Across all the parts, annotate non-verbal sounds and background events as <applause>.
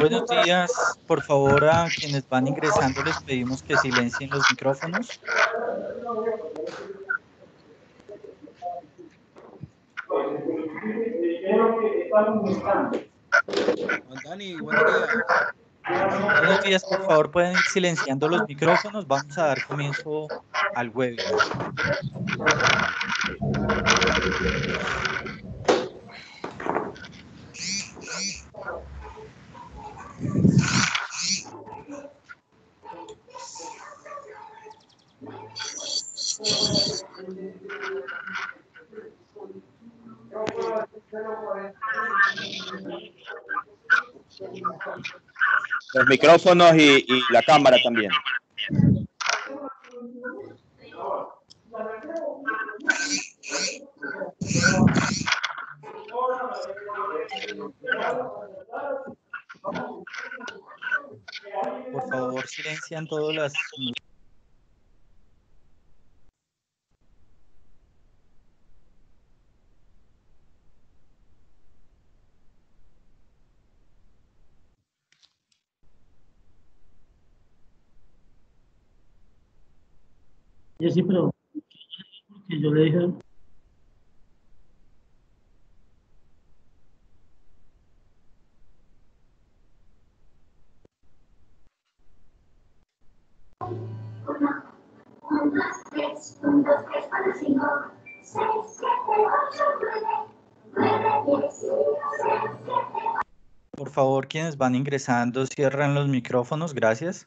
Buenos días, por favor a quienes van ingresando les pedimos que silencien los micrófonos. Buenos días, por favor, pueden ir silenciando los micrófonos. Vamos a dar comienzo al webinar los micrófonos y, la cámara también. Por favor, silencian todas las... pero yo le Por favor, quienes van ingresando, cierran los micrófonos, gracias.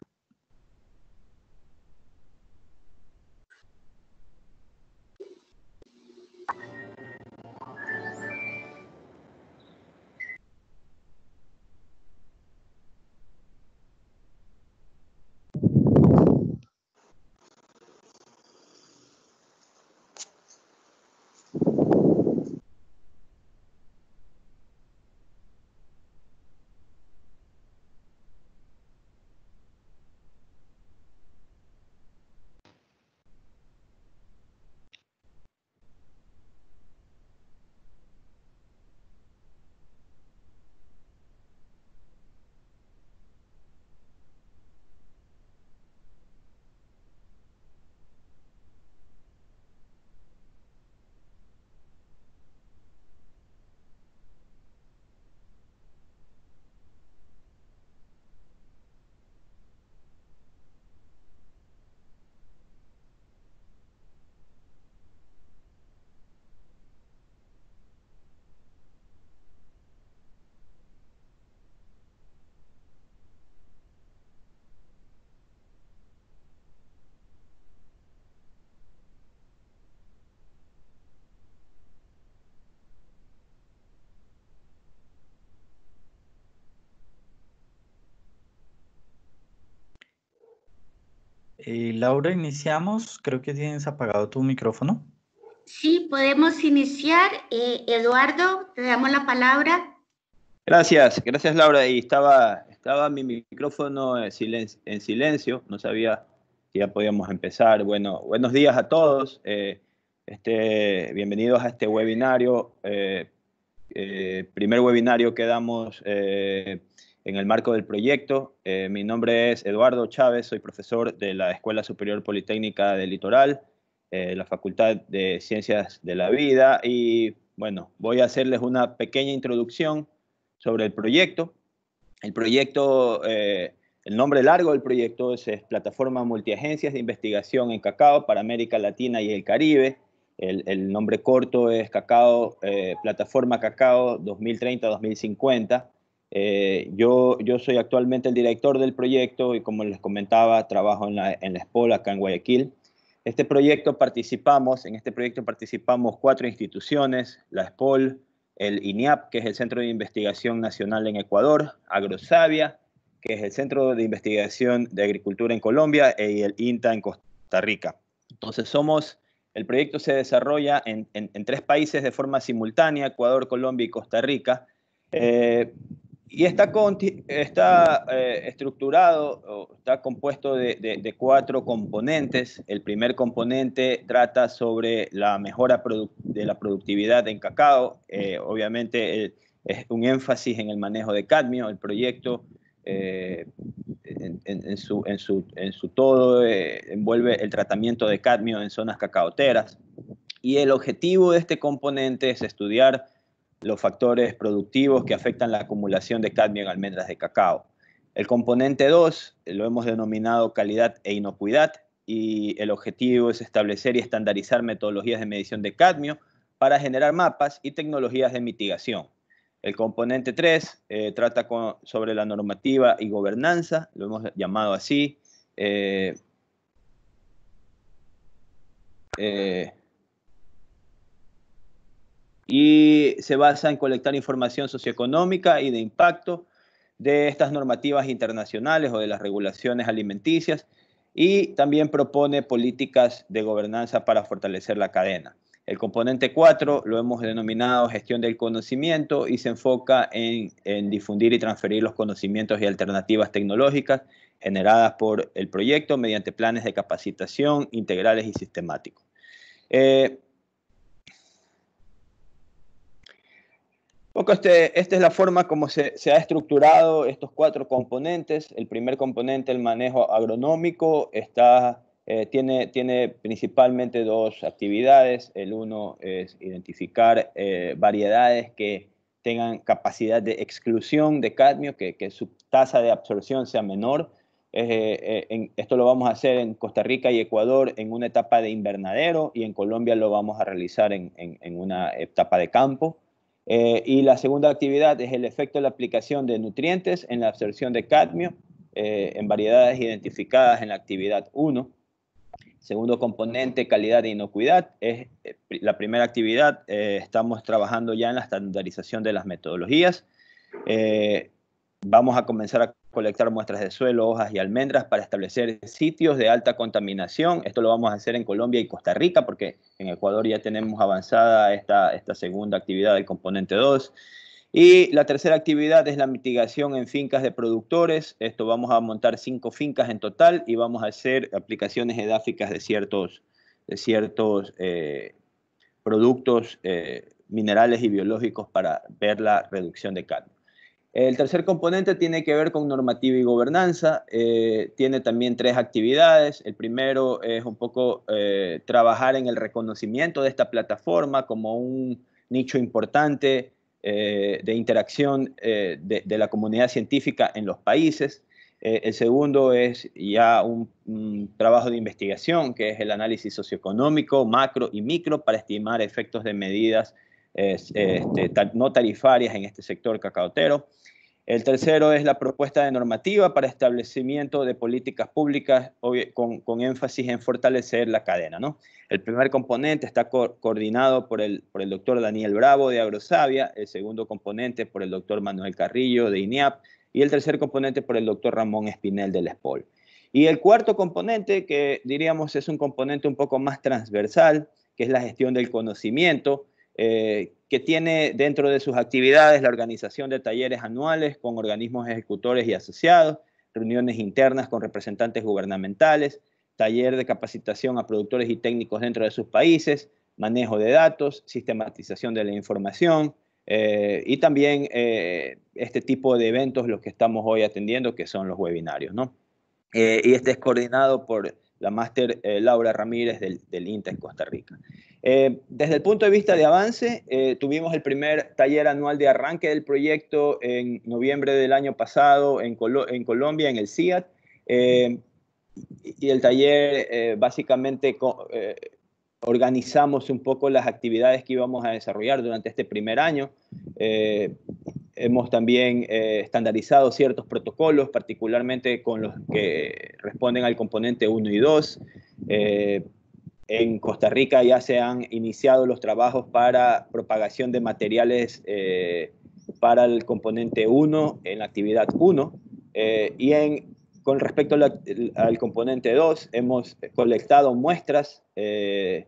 Eh, Laura, iniciamos. Creo que tienes apagado tu micrófono. Sí, podemos iniciar. Eh, Eduardo, te damos la palabra. Gracias, gracias Laura. Y estaba, estaba mi micrófono en silencio, no sabía si ya podíamos empezar. Bueno, buenos días a todos. Eh, este, bienvenidos a este webinario. primer webinario que damos en el marco del proyecto. Eh, mi nombre es Eduardo Chávez, soy profesor de la Escuela Superior Politécnica del Litoral, eh, la Facultad de Ciencias de la Vida y bueno, voy a hacerles una pequeña introducción sobre el proyecto. El proyecto, eh, el nombre largo del proyecto es, Plataforma Multiagencias de Investigación en Cacao para América Latina y el Caribe. El, nombre corto es Cacao, Plataforma Cacao 2030-2050. Eh, yo, yo soy actualmente el director del proyecto y como les comentaba, trabajo en la, en acá en Guayaquil. Este proyecto participamos, en este proyecto participamos cuatro instituciones, la SPOL, el INIAP, que es el Centro de Investigación Nacional en Ecuador, Agrosavia, que es el Centro de Investigación de Agricultura en Colombia, e y el INTA en Costa Rica. Entonces somos, el proyecto se desarrolla en, tres países de forma simultánea, Ecuador, Colombia y Costa Rica. Eh, y está, está eh, estructurado, está compuesto de, cuatro componentes. El primer componente trata sobre la mejora de la productividad en cacao. Eh, obviamente es un énfasis en el manejo de cadmio. El proyecto eh, en, su, en su todo envuelve el tratamiento de cadmio en zonas cacaoteras. Y el objetivo de este componente es estudiar los factores productivos que afectan la acumulación de cadmio en almendras de cacao. El componente 2 lo hemos denominado calidad e inocuidad y el objetivo es establecer y estandarizar metodologías de medición de cadmio para generar mapas y tecnologías de mitigación. El componente 3 eh, trata sobre la normativa y gobernanza, lo hemos llamado así. Eh, eh, y se basa en colectar información socioeconómica y de impacto de estas normativas internacionales o de las regulaciones alimenticias y también propone políticas de gobernanza para fortalecer la cadena. El componente 4 lo hemos denominado gestión del conocimiento y se enfoca en, difundir y transferir los conocimientos y alternativas tecnológicas generadas por el proyecto mediante planes de capacitación integrales y sistemáticos. Eh, este, esta es la forma como se, se, ha estructurado estos cuatro componentes. El primer componente, el manejo agronómico, está, eh, tiene, tiene principalmente dos actividades. El uno es identificar eh, variedades que tengan capacidad de exclusión de cadmio, que, que su tasa de absorción sea menor. Eh, esto lo vamos a hacer en Costa Rica y Ecuador en una etapa de invernadero y en Colombia lo vamos a realizar en, en una etapa de campo. Eh, y la segunda actividad es el efecto de la aplicación de nutrientes en la absorción de cadmio eh, en variedades identificadas en la actividad 1. Segundo componente, calidad e inocuidad. Es, eh, la primera actividad, estamos trabajando ya en la estandarización de las metodologías. vamos a comenzar a colectar muestras de suelo, hojas y almendras para establecer sitios de alta contaminación. Esto lo vamos a hacer en Colombia y Costa Rica porque en Ecuador ya tenemos avanzada esta, esta segunda actividad del componente 2. Y la tercera actividad es la mitigación en fincas de productores. Esto vamos a montar cinco fincas en total y vamos a hacer aplicaciones edáficas de ciertos, eh, productos eh, minerales y biológicos para ver la reducción de cadmio. El tercer componente tiene que ver con normativa y gobernanza. Eh, tiene también tres actividades. El primero es un poco eh, trabajar en el reconocimiento de esta plataforma como un nicho importante eh, de interacción de, la comunidad científica en los países. el segundo es ya un trabajo de investigación, que es el análisis socioeconómico, macro y micro, para estimar efectos de medidas este, no tarifarias en este sector cacaotero. El tercero es la propuesta de normativa para establecimiento de políticas públicas con, énfasis en fortalecer la cadena. ¿no? El primer componente está coordinado por el, doctor Daniel Bravo de Agrosavia, el segundo componente por el doctor Manuel Carrillo de INEAP y el tercer componente por el doctor Ramón Espinel del ESPOL. Y el cuarto componente, que diríamos es un componente un poco más transversal, que es la gestión del conocimiento, eh, que tiene dentro de sus actividades la organización de talleres anuales con organismos ejecutores y asociados, reuniones internas con representantes gubernamentales, taller de capacitación a productores y técnicos dentro de sus países, manejo de datos, sistematización de la información eh, y también eh, este tipo de eventos los que estamos hoy atendiendo, que son los webinarios, ¿no? y este es coordinado por la máster eh, Laura Ramírez del, del en Costa Rica. Eh, desde el punto de vista de avance, eh, tuvimos el primer taller anual de arranque del proyecto en noviembre del año pasado en, Colombia, en el CIAT, y el taller básicamente organizamos un poco las actividades que íbamos a desarrollar durante este primer año. Hemos también eh, estandarizado ciertos protocolos, particularmente con los que responden al componente 1 y 2. Eh, en Costa Rica ya se han iniciado los trabajos para propagación de materiales eh, para el componente 1 en la actividad 1. y con respecto al componente 2, hemos colectado muestras que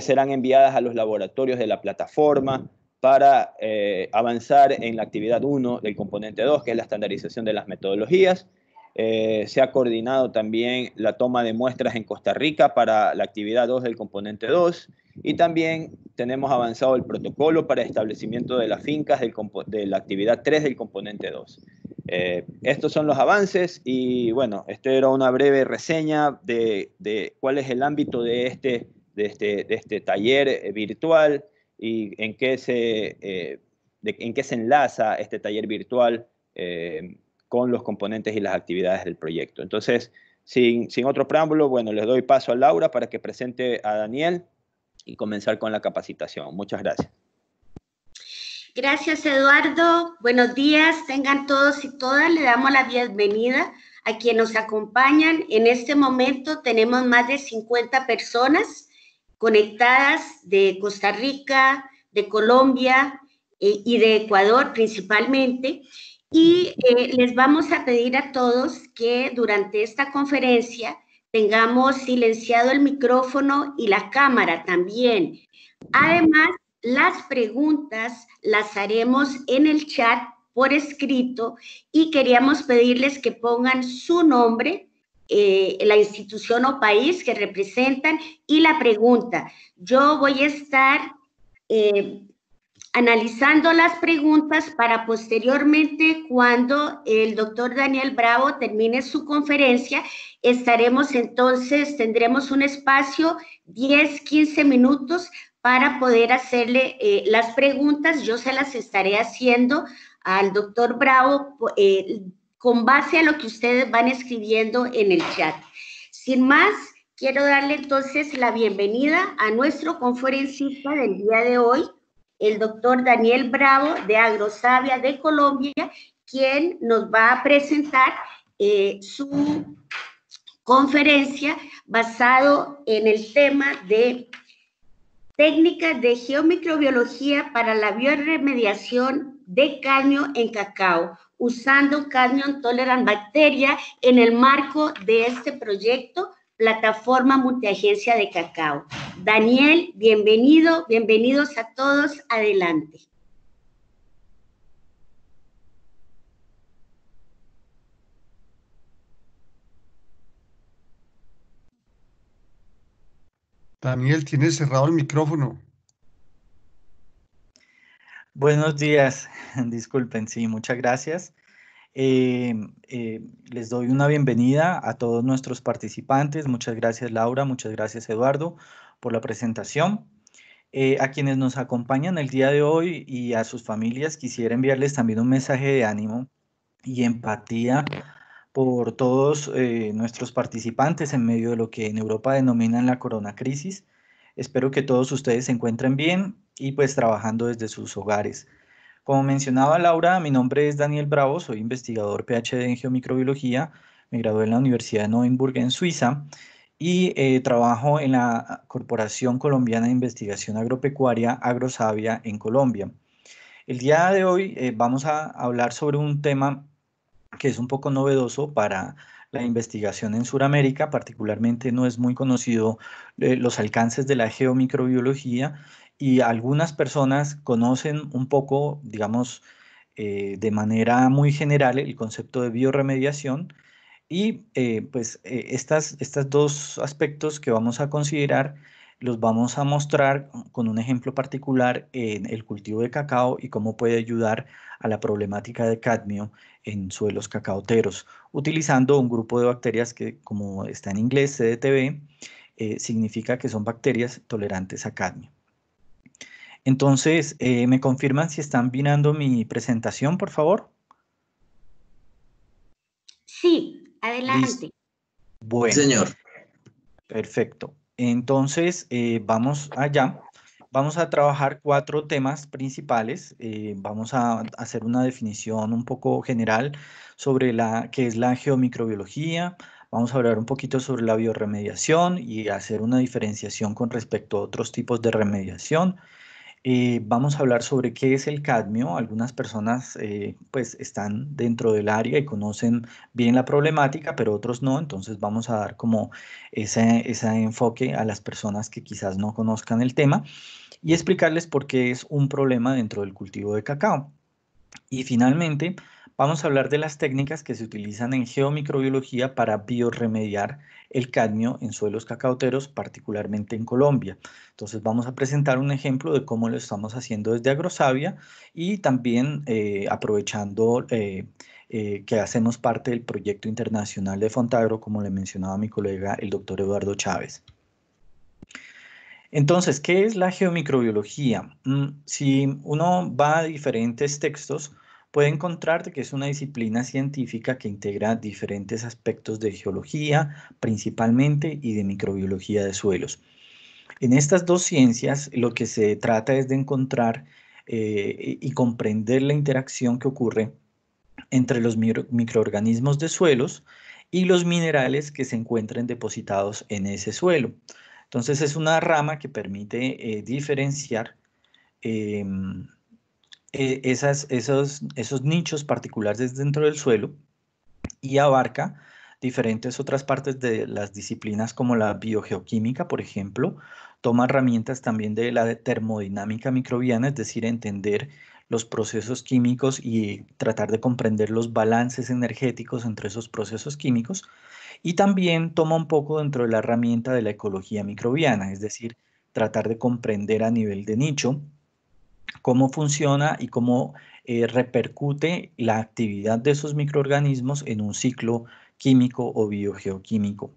serán enviadas a los laboratorios de la plataforma para eh, avanzar en la actividad 1 del componente 2, que es la estandarización de las metodologías. Eh, se ha coordinado también la toma de muestras en Costa Rica para la actividad 2 del componente 2 y también tenemos avanzado el protocolo para establecimiento de las fincas del de la actividad 3 del componente 2. Eh, estos son los avances y bueno, este era una breve reseña de, de cuál es el ámbito de este, de este, de este taller virtual y en qué se, eh, en qué se enlaza este taller virtual eh, con los componentes y las actividades del proyecto. Entonces, sin, sin otro preámbulo, bueno, les doy paso a Laura para que presente a Daniel y comenzar con la capacitación. Muchas gracias. Gracias, Eduardo. Buenos días, tengan todos y todas. Le damos la bienvenida a quienes nos acompañan. En este momento tenemos más de 50 personas conectadas de Costa Rica, de Colombia eh, y de Ecuador principalmente. Y eh, les vamos a pedir a todos que durante esta conferencia tengamos silenciado el micrófono y la cámara también. Además, las preguntas las haremos en el chat por escrito y queríamos pedirles que pongan su nombre eh, la institución o país que representan y la pregunta. Yo voy a estar eh, analizando las preguntas para posteriormente, cuando el doctor Daniel Bravo termine su conferencia, estaremos entonces, tendremos un espacio 10, 15 minutos para poder hacerle eh, las preguntas. Yo se las estaré haciendo al doctor Bravo con base a lo que ustedes van escribiendo en el chat. Sin más, quiero darle entonces la bienvenida a nuestro conferencista del día de hoy, el doctor Daniel Bravo de Agrosavia de Colombia, quien nos va a presentar eh, su conferencia basado en el tema de técnicas de geomicrobiología para la bioremediación de caño en cacao, usando Cadmium Tolerant Bacteria en el marco de este proyecto Plataforma Multiagencia de Cacao. Daniel, bienvenido, bienvenidos a todos, adelante. Daniel, tienes cerrado el micrófono. Buenos días, <laughs> disculpen, sí, muchas gracias. Em, eh, les doy una bienvenida a todos nuestros participantes. Muchas gracias Laura, muchas gracias Eduardo por la presentación. Eh, a quienes nos acompañan el día de hoy y a sus familias quisiera enviarles también un mensaje de ánimo y empatía por todos eh, nuestros participantes en medio de lo que en Europa denominan la corona crisis. Espero que todos ustedes se encuentren bien y pues trabajando desde sus hogares. Como mencionaba Laura, mi nombre es Daniel Bravo, soy investigador PhD en geomicrobiología, me gradué en la Universidad de Neuenburg en Suiza y eh, trabajo en la Corporación Colombiana de Investigación Agropecuaria Agrosavia en Colombia. El día de hoy eh, vamos a hablar sobre un tema que es un poco novedoso para la investigación en Sudamérica, particularmente no es muy conocido eh, los alcances de la geomicrobiología y algunas personas conocen un poco, digamos, eh, de manera muy general el concepto de bioremediación y eh, pues eh, estas, dos aspectos que vamos a considerar los vamos a mostrar con un ejemplo particular en el cultivo de cacao y cómo puede ayudar a la problemática de cadmio en suelos cacaoteros, utilizando un grupo de bacterias que, como está en inglés, CDTB, significa que son bacterias tolerantes a cadmio. Entonces, eh, ¿me confirman si están mirando mi presentación, por favor? Sí, adelante. Bueno. Señor. Perfecto. Entonces, eh, vamos allá. Vamos a trabajar cuatro temas principales. Eh, vamos a hacer una definición un poco general sobre la que es la geomicrobiología. Vamos a hablar un poquito sobre la bioremediación y hacer una diferenciación con respecto a otros tipos de remediación. Eh, vamos a hablar sobre qué es el cadmio. Algunas personas eh, pues están dentro del área y conocen bien la problemática, pero otros no. Entonces vamos a dar como ese enfoque a las personas que quizás no conozcan el tema y explicarles por qué es un problema dentro del cultivo de cacao. Y finalmente Vamos a hablar de las técnicas que se utilizan en geomicrobiología para biorremediar el cadmio en suelos cacauteros, particularmente en Colombia. Entonces vamos a presentar un ejemplo de cómo lo estamos haciendo desde Agrosavia y también eh, aprovechando eh, eh, que hacemos parte del proyecto internacional de Fontagro, como le mencionaba mi colega el doctor Eduardo Chávez. Entonces, ¿qué es la geomicrobiología? Mm, si uno va a diferentes textos, puede encontrar que es una disciplina científica que integra diferentes aspectos de geología, principalmente, y de microbiología de suelos. En estas dos ciencias lo que se trata es de encontrar eh, y comprender la interacción que ocurre entre los microorganismos de suelos y los minerales que se encuentren depositados en ese suelo. Entonces es una rama que permite eh, diferenciar em, eh, esos, esos nichos particulares dentro del suelo y abarca diferentes otras partes de las disciplinas como la biogeoquímica, por ejemplo, toma herramientas también de la termodinámica microbiana, es decir, entender los procesos químicos y tratar de comprender los balances energéticos entre esos procesos químicos. Y también toma un poco dentro de la herramienta de la ecología microbiana, es decir, tratar de comprender a nivel de nicho cómo funciona y cómo eh, repercute la actividad de esos microorganismos en un ciclo químico o biogeoquímico.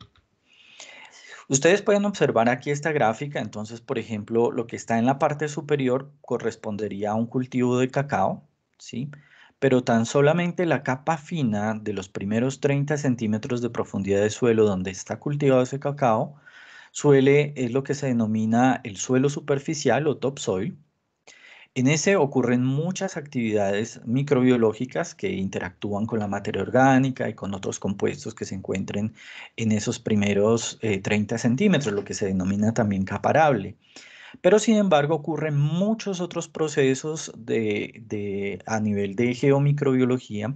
Ustedes pueden observar aquí esta gráfica, entonces, por ejemplo, lo que está en la parte superior correspondería a un cultivo de cacao, ¿sí? Pero tan solamente la capa fina de los primeros 30 centímetros de profundidad de suelo donde está cultivado ese cacao suele, es lo que se denomina el suelo superficial o topsoil, en ese ocurren muchas actividades microbiológicas que interactúan con la materia orgánica y con otros compuestos que se encuentren en esos primeros 30 eh, centímetros, lo que se denomina también caparable. Pero sin embargo ocurren muchos otros procesos de, a nivel de geomicrobiología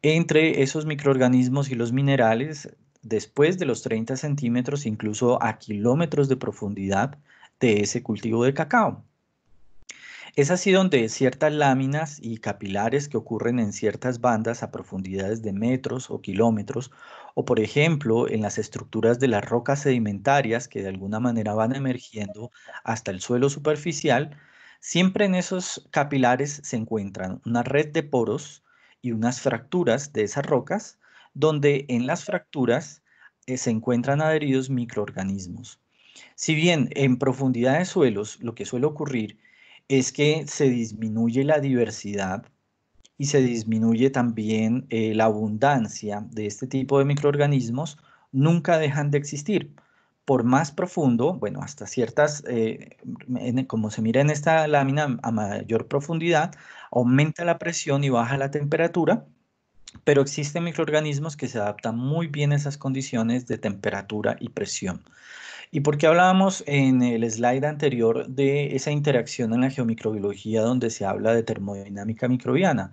entre esos microorganismos y los minerales después de los 30 centímetros, incluso a kilómetros de profundidad de ese cultivo de cacao. Es así donde ciertas láminas y capilares que ocurren en ciertas bandas a profundidades de metros o kilómetros, o por ejemplo en las estructuras de las rocas sedimentarias que de alguna manera van emergiendo hasta el suelo superficial, siempre en esos capilares se encuentran una red de poros y unas fracturas de esas rocas, donde en las fracturas eh, se encuentran adheridos microorganismos. Si bien en profundidad de suelos lo que suele ocurrir es que se disminuye la diversidad y se disminuye también eh, la abundancia de este tipo de microorganismos, nunca dejan de existir. Por más profundo, bueno, hasta ciertas, eh, como se mira en esta lámina, a mayor profundidad, aumenta la presión y baja la temperatura, pero existen microorganismos que se adaptan muy bien a esas condiciones de temperatura y presión. ¿Y por qué hablábamos en el slide anterior de esa interacción en la geomicrobiología donde se habla de termodinámica microbiana?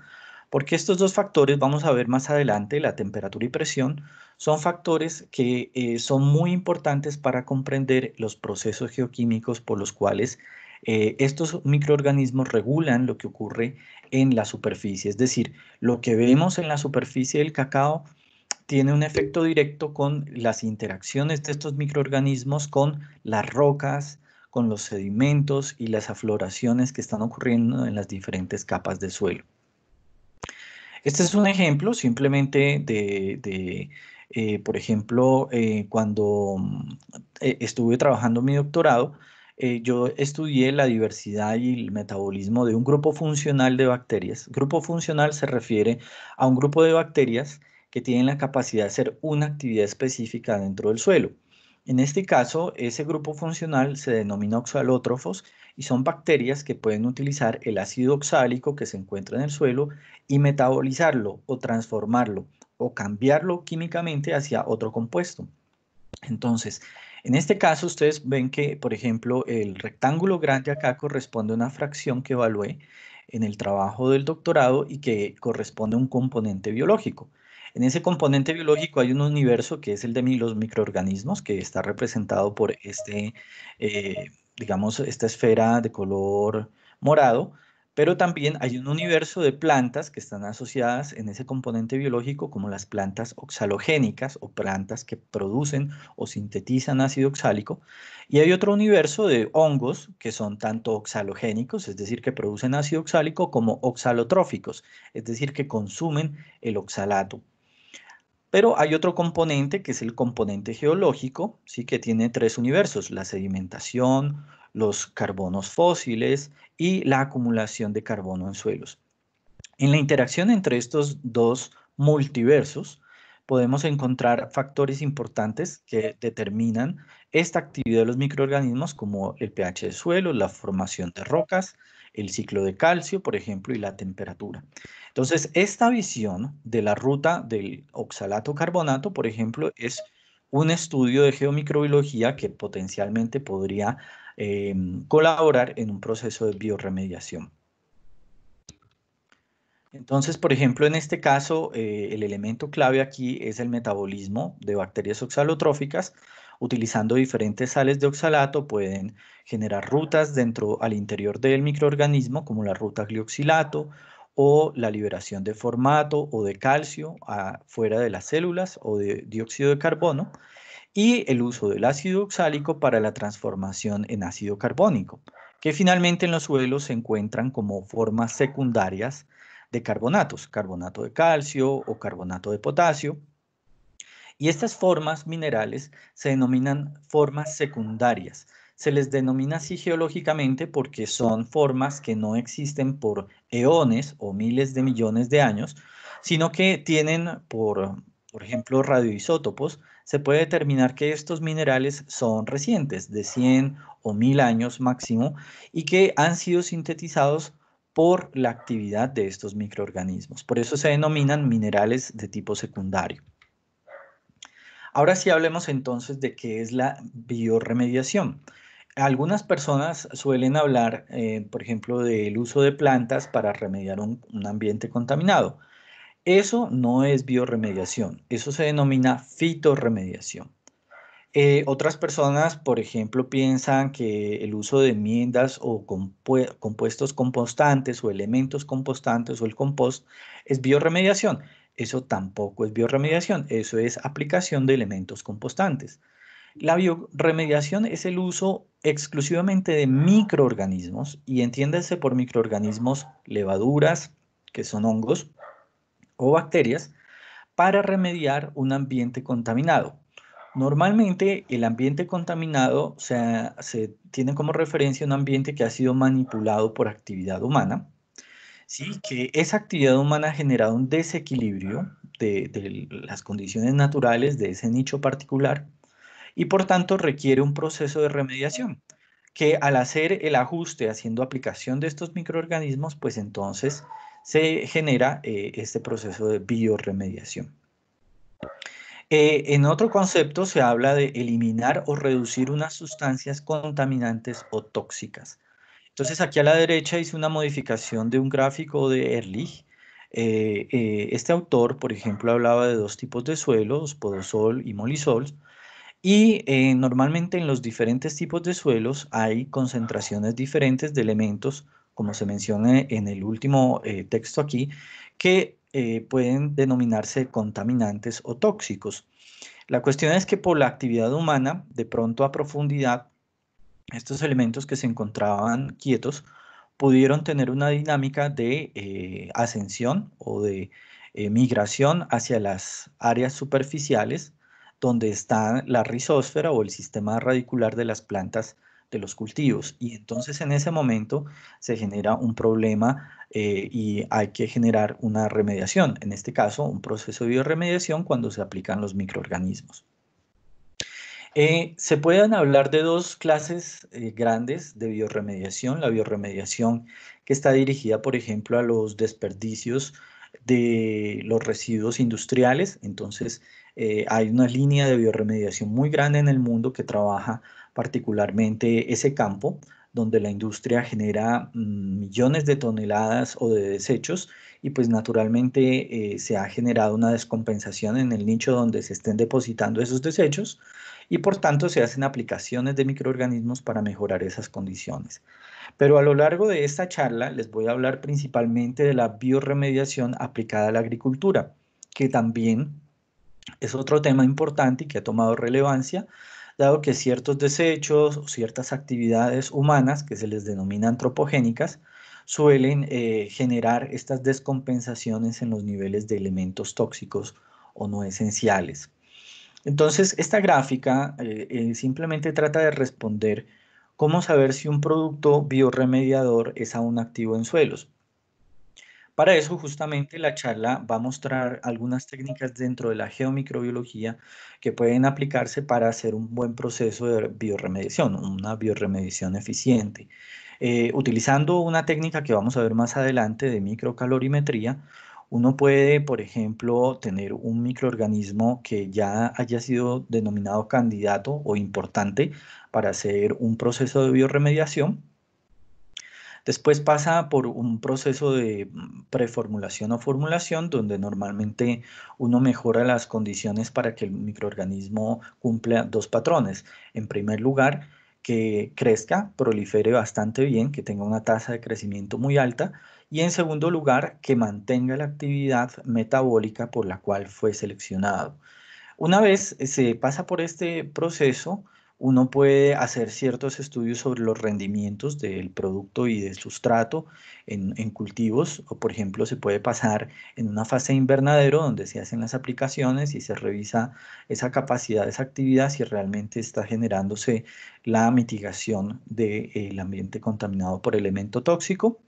Porque estos dos factores, vamos a ver más adelante, la temperatura y presión, son factores que eh, son muy importantes para comprender los procesos geoquímicos por los cuales eh, estos microorganismos regulan lo que ocurre en la superficie. Es decir, lo que vemos en la superficie del cacao tiene un efecto directo con las interacciones de estos microorganismos con las rocas, con los sedimentos y las afloraciones que están ocurriendo en las diferentes capas de suelo. Este es un ejemplo simplemente de, eh, por ejemplo, eh, cuando mm, eh, estuve trabajando mi doctorado, yo estudié la diversidad y el metabolismo de un grupo funcional de bacterias. Grupo funcional se refiere a un grupo de bacterias tienen la capacidad de hacer una actividad específica dentro del suelo. En este caso, ese grupo funcional se denomina oxalótrofos y son bacterias que pueden utilizar el ácido oxálico que se encuentra en el suelo y metabolizarlo o transformarlo o cambiarlo químicamente hacia otro compuesto. Entonces, en este caso ustedes ven que, por ejemplo, el rectángulo grande acá corresponde a una fracción que evalué en el trabajo del doctorado y que corresponde a un componente biológico. En ese componente biológico hay un universo que es el de los microorganismos, que está representado por este, eh, digamos, esta esfera de color morado, pero también hay un universo de plantas que están asociadas en ese componente biológico como las plantas oxalogénicas o plantas que producen o sintetizan ácido oxálico y hay otro universo de hongos que son tanto oxalogénicos, es decir, que producen ácido oxálico como oxalotróficos, es decir, que consumen el oxalato pero hay otro componente que es el componente geológico, ¿sí? que tiene tres universos, la sedimentación, los carbonos fósiles y la acumulación de carbono en suelos. En la interacción entre estos dos multiversos podemos encontrar factores importantes que determinan esta actividad de los microorganismos como el pH de suelo, la formación de rocas, el ciclo de calcio, por ejemplo, y la temperatura. Entonces, esta visión de la ruta del oxalato carbonato, por ejemplo, es un estudio de geomicrobiología que potencialmente podría eh, colaborar en un proceso de bioremediación. Entonces, por ejemplo, en este caso, eh, el elemento clave aquí es el metabolismo de bacterias oxalotróficas, Utilizando diferentes sales de oxalato pueden generar rutas dentro al interior del microorganismo, como la ruta glioxilato o la liberación de formato o de calcio fuera de las células o de dióxido de carbono y el uso del ácido oxálico para la transformación en ácido carbónico, que finalmente en los suelos se encuentran como formas secundarias de carbonatos, carbonato de calcio o carbonato de potasio, y estas formas minerales se denominan formas secundarias. Se les denomina así geológicamente porque son formas que no existen por eones o miles de millones de años, sino que tienen, por, ejemplo, radioisótopos, se puede determinar que estos minerales son recientes, de 100 o 1000 años máximo, y que han sido sintetizados por la actividad de estos microorganismos. Por eso se denominan minerales de tipo secundario. Ahora sí hablemos entonces de qué es la bioremediación. Algunas personas suelen hablar, eh, por ejemplo, del uso de plantas para remediar un, ambiente contaminado. Eso no es bioremediación, eso se denomina fitorremediación. Eh, otras personas, por ejemplo, piensan que el uso de enmiendas o compuestos compostantes o elementos compostantes o el compost es bioremediación. Eso tampoco es bioremediación, eso es aplicación de elementos compostantes. La bioremediación es el uso exclusivamente de microorganismos y entiéndase por microorganismos levaduras, que son hongos, o bacterias, para remediar un ambiente contaminado. Normalmente el ambiente contaminado se, se tiene como referencia un ambiente que ha sido manipulado por actividad humana Sí, que esa actividad humana ha generado un desequilibrio de, las condiciones naturales de ese nicho particular y por tanto requiere un proceso de remediación que al hacer el ajuste haciendo aplicación de estos microorganismos, pues entonces se genera eh, este proceso de bioremediación. Eh, en otro concepto se habla de eliminar o reducir unas sustancias contaminantes o tóxicas. Entonces aquí a la derecha hice una modificación de un gráfico de Ehrlich. Eh, eh, este autor, por ejemplo, hablaba de dos tipos de suelos, podosol y molisol, y eh, normalmente en los diferentes tipos de suelos hay concentraciones diferentes de elementos, como se menciona en el último texto aquí, que pueden denominarse contaminantes o tóxicos. La cuestión es que por la actividad humana, de pronto a profundidad, estos elementos que se encontraban quietos pudieron tener una dinámica de eh, ascensión o de eh, migración hacia las áreas superficiales donde está la rizósfera o el sistema radicular de las plantas de los cultivos. Y entonces en ese momento se genera un problema eh, y hay que generar una remediación, en este caso un proceso de bioremediación cuando se aplican los microorganismos. Eh, se pueden hablar de dos clases eh, grandes de bioremediación. La bioremediación que está dirigida, por ejemplo, a los desperdicios de los residuos industriales. Entonces, eh, hay una línea de bioremediación muy grande en el mundo que trabaja particularmente ese campo, donde la industria genera mm, millones de toneladas o de desechos y pues naturalmente se ha generado una descompensación en el nicho donde se estén depositando esos desechos y por tanto se hacen aplicaciones de microorganismos para mejorar esas condiciones. Pero a lo largo de esta charla les voy a hablar principalmente de la bioremediación aplicada a la agricultura, que también es otro tema importante y que ha tomado relevancia, dado que ciertos desechos o ciertas actividades humanas que se les denomina antropogénicas suelen eh, generar estas descompensaciones en los niveles de elementos tóxicos o no esenciales. Entonces, esta gráfica eh, eh, simplemente trata de responder cómo saber si un producto bioremediador es aún activo en suelos. Para eso, justamente, la charla va a mostrar algunas técnicas dentro de la geomicrobiología que pueden aplicarse para hacer un buen proceso de bioremediación, una bioremediación eficiente. Eh, utilizando una técnica que vamos a ver más adelante de microcalorimetría, uno puede, por ejemplo, tener un microorganismo que ya haya sido denominado candidato o importante para hacer un proceso de bioremediación. Después pasa por un proceso de preformulación o formulación, donde normalmente uno mejora las condiciones para que el microorganismo cumpla dos patrones. En primer lugar, que crezca, prolifere bastante bien, que tenga una tasa de crecimiento muy alta, y en segundo lugar, que mantenga la actividad metabólica por la cual fue seleccionado. Una vez eh, se pasa por este proceso, uno puede hacer ciertos estudios sobre los rendimientos del producto y del sustrato en, cultivos, o por ejemplo se puede pasar en una fase invernadero donde se hacen las aplicaciones y se revisa esa capacidad, esa actividad, si realmente está generándose la mitigación del eh, ambiente contaminado por elemento tóxico.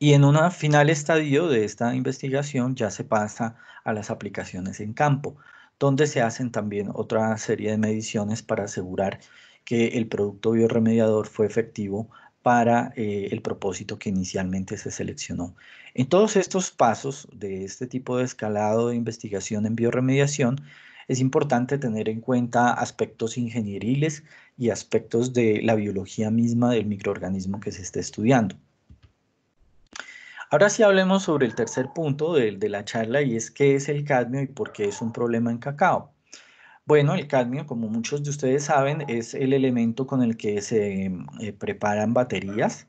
Y en un final estadio de esta investigación ya se pasa a las aplicaciones en campo, donde se hacen también otra serie de mediciones para asegurar que el producto bioremediador fue efectivo para eh, el propósito que inicialmente se seleccionó. En todos estos pasos de este tipo de escalado de investigación en bioremediación, es importante tener en cuenta aspectos ingenieriles y aspectos de la biología misma del microorganismo que se está estudiando. Ahora sí hablemos sobre el tercer punto de, la charla y es qué es el cadmio y por qué es un problema en cacao. Bueno, el cadmio, como muchos de ustedes saben, es el elemento con el que se eh, preparan baterías.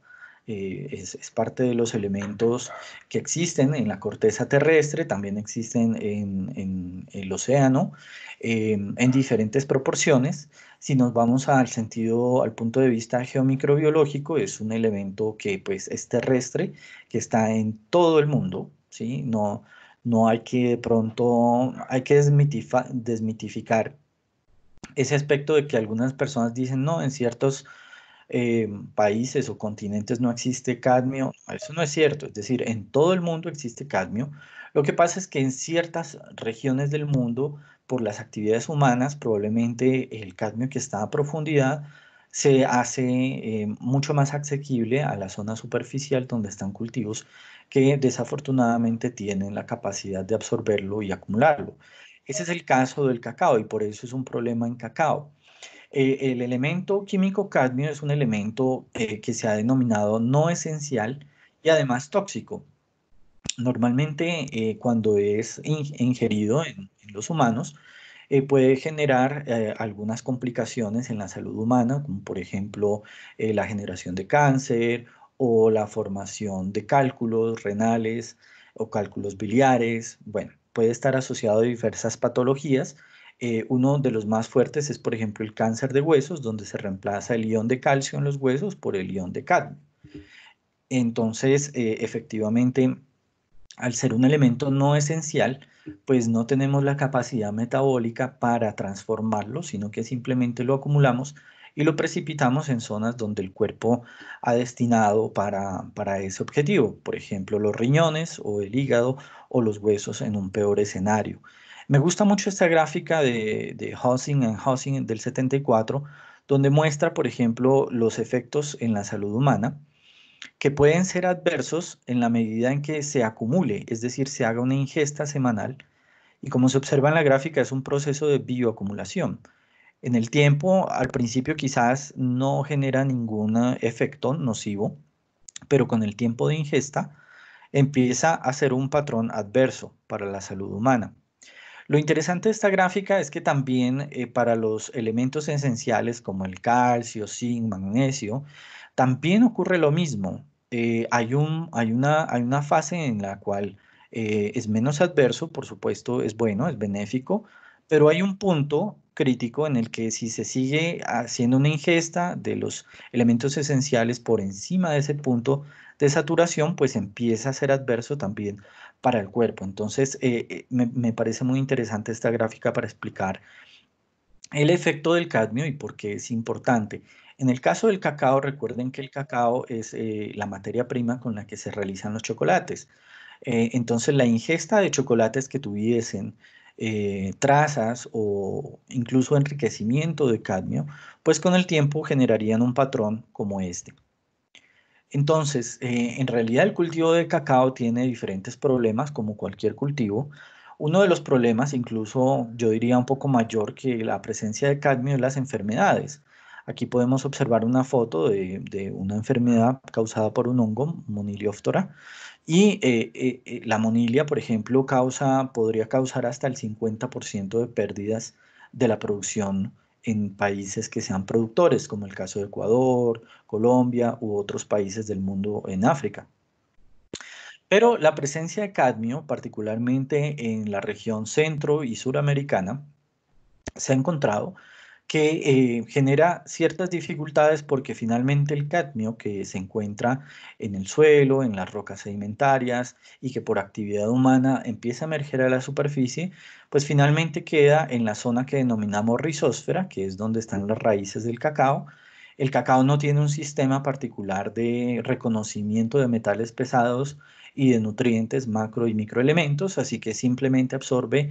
Eh, es, parte de los elementos que existen en la corteza terrestre, también existen en, el océano, eh, en diferentes proporciones, si nos vamos al sentido, al punto de vista geomicrobiológico, es un elemento que pues es terrestre, que está en todo el mundo, No, no hay que de pronto, hay que desmitificar ese aspecto de que algunas personas dicen, no, en ciertos eh, países o continentes no existe cadmio. Eso no es cierto, es decir, en todo el mundo existe cadmio. Lo que pasa es que en ciertas regiones del mundo por las actividades humanas, probablemente el cadmio que está a profundidad se hace eh, mucho más asequible a la zona superficial donde están cultivos que desafortunadamente tienen la capacidad de absorberlo y acumularlo. Ese es el caso del cacao y por eso es un problema en cacao. Eh, el elemento químico cadmio es un elemento eh, que se ha denominado no esencial y además tóxico normalmente eh, cuando es ingerido en, los humanos, eh, puede generar eh, algunas complicaciones en la salud humana, como por ejemplo la generación de cáncer o la formación de cálculos renales o cálculos biliares. Bueno, puede estar asociado a diversas patologías. uno de los más fuertes es, por ejemplo, el cáncer de huesos, donde se reemplaza el ion de calcio en los huesos por el ion de cadmio. Entonces, efectivamente, al ser un elemento no esencial, pues no tenemos la capacidad metabólica para transformarlo, sino que simplemente lo acumulamos y lo precipitamos en zonas donde el cuerpo ha destinado para, para ese objetivo, por ejemplo los riñones o el hígado o los huesos en un peor escenario. Me gusta mucho esta gráfica de, de Housing and Housing del 74, donde muestra, por ejemplo, los efectos en la salud humana que pueden ser adversos en la medida en que se acumule, es decir, se haga una ingesta semanal y como se observa en la gráfica es un proceso de bioacumulación. En el tiempo, al principio quizás no genera ningún eh, efecto nocivo, pero con el tiempo de ingesta empieza a ser un patrón adverso para la salud humana. Lo interesante de esta gráfica es que también eh, para los elementos esenciales como el calcio, zinc, magnesio, también ocurre lo mismo. Eh, hay, una, fase en la cual eh, es menos adverso, por supuesto, es bueno, es benéfico, pero hay un punto crítico en el que si se sigue haciendo una ingesta de los elementos esenciales por encima de ese punto de saturación, pues empieza a ser adverso también para el cuerpo. Entonces, eh, me, me, parece muy interesante esta gráfica para explicar el efecto del cadmio y por qué es importante. En el caso del cacao, recuerden que el cacao es eh, la materia prima con la que se realizan los chocolates. Eh, entonces, la ingesta de chocolates que tuviesen eh, trazas o incluso enriquecimiento de cadmio, pues con el tiempo generarían un patrón como este. Entonces, en realidad el cultivo de cacao tiene diferentes problemas como cualquier cultivo. Uno de los problemas, incluso yo diría un poco mayor que la presencia de cadmio, es las enfermedades. Aquí podemos observar una foto de, una enfermedad causada por un hongo, monilióftora, y eh, eh, eh, la monilia, por ejemplo, causa, podría causar hasta el 50% de pérdidas de la producción en países que sean productores, como el caso de Ecuador, Colombia u otros países del mundo en África. Pero la presencia de cadmio, particularmente en la región centro y suramericana, se ha encontrado que eh, genera ciertas dificultades porque finalmente el cadmio que se encuentra en el suelo, en las rocas sedimentarias y que por actividad humana empieza a emerger a la superficie, pues finalmente queda en la zona que denominamos rizósfera, que es donde están las raíces del cacao. El cacao no tiene un sistema particular de reconocimiento de metales pesados y de nutrientes macro y microelementos, así que simplemente absorbe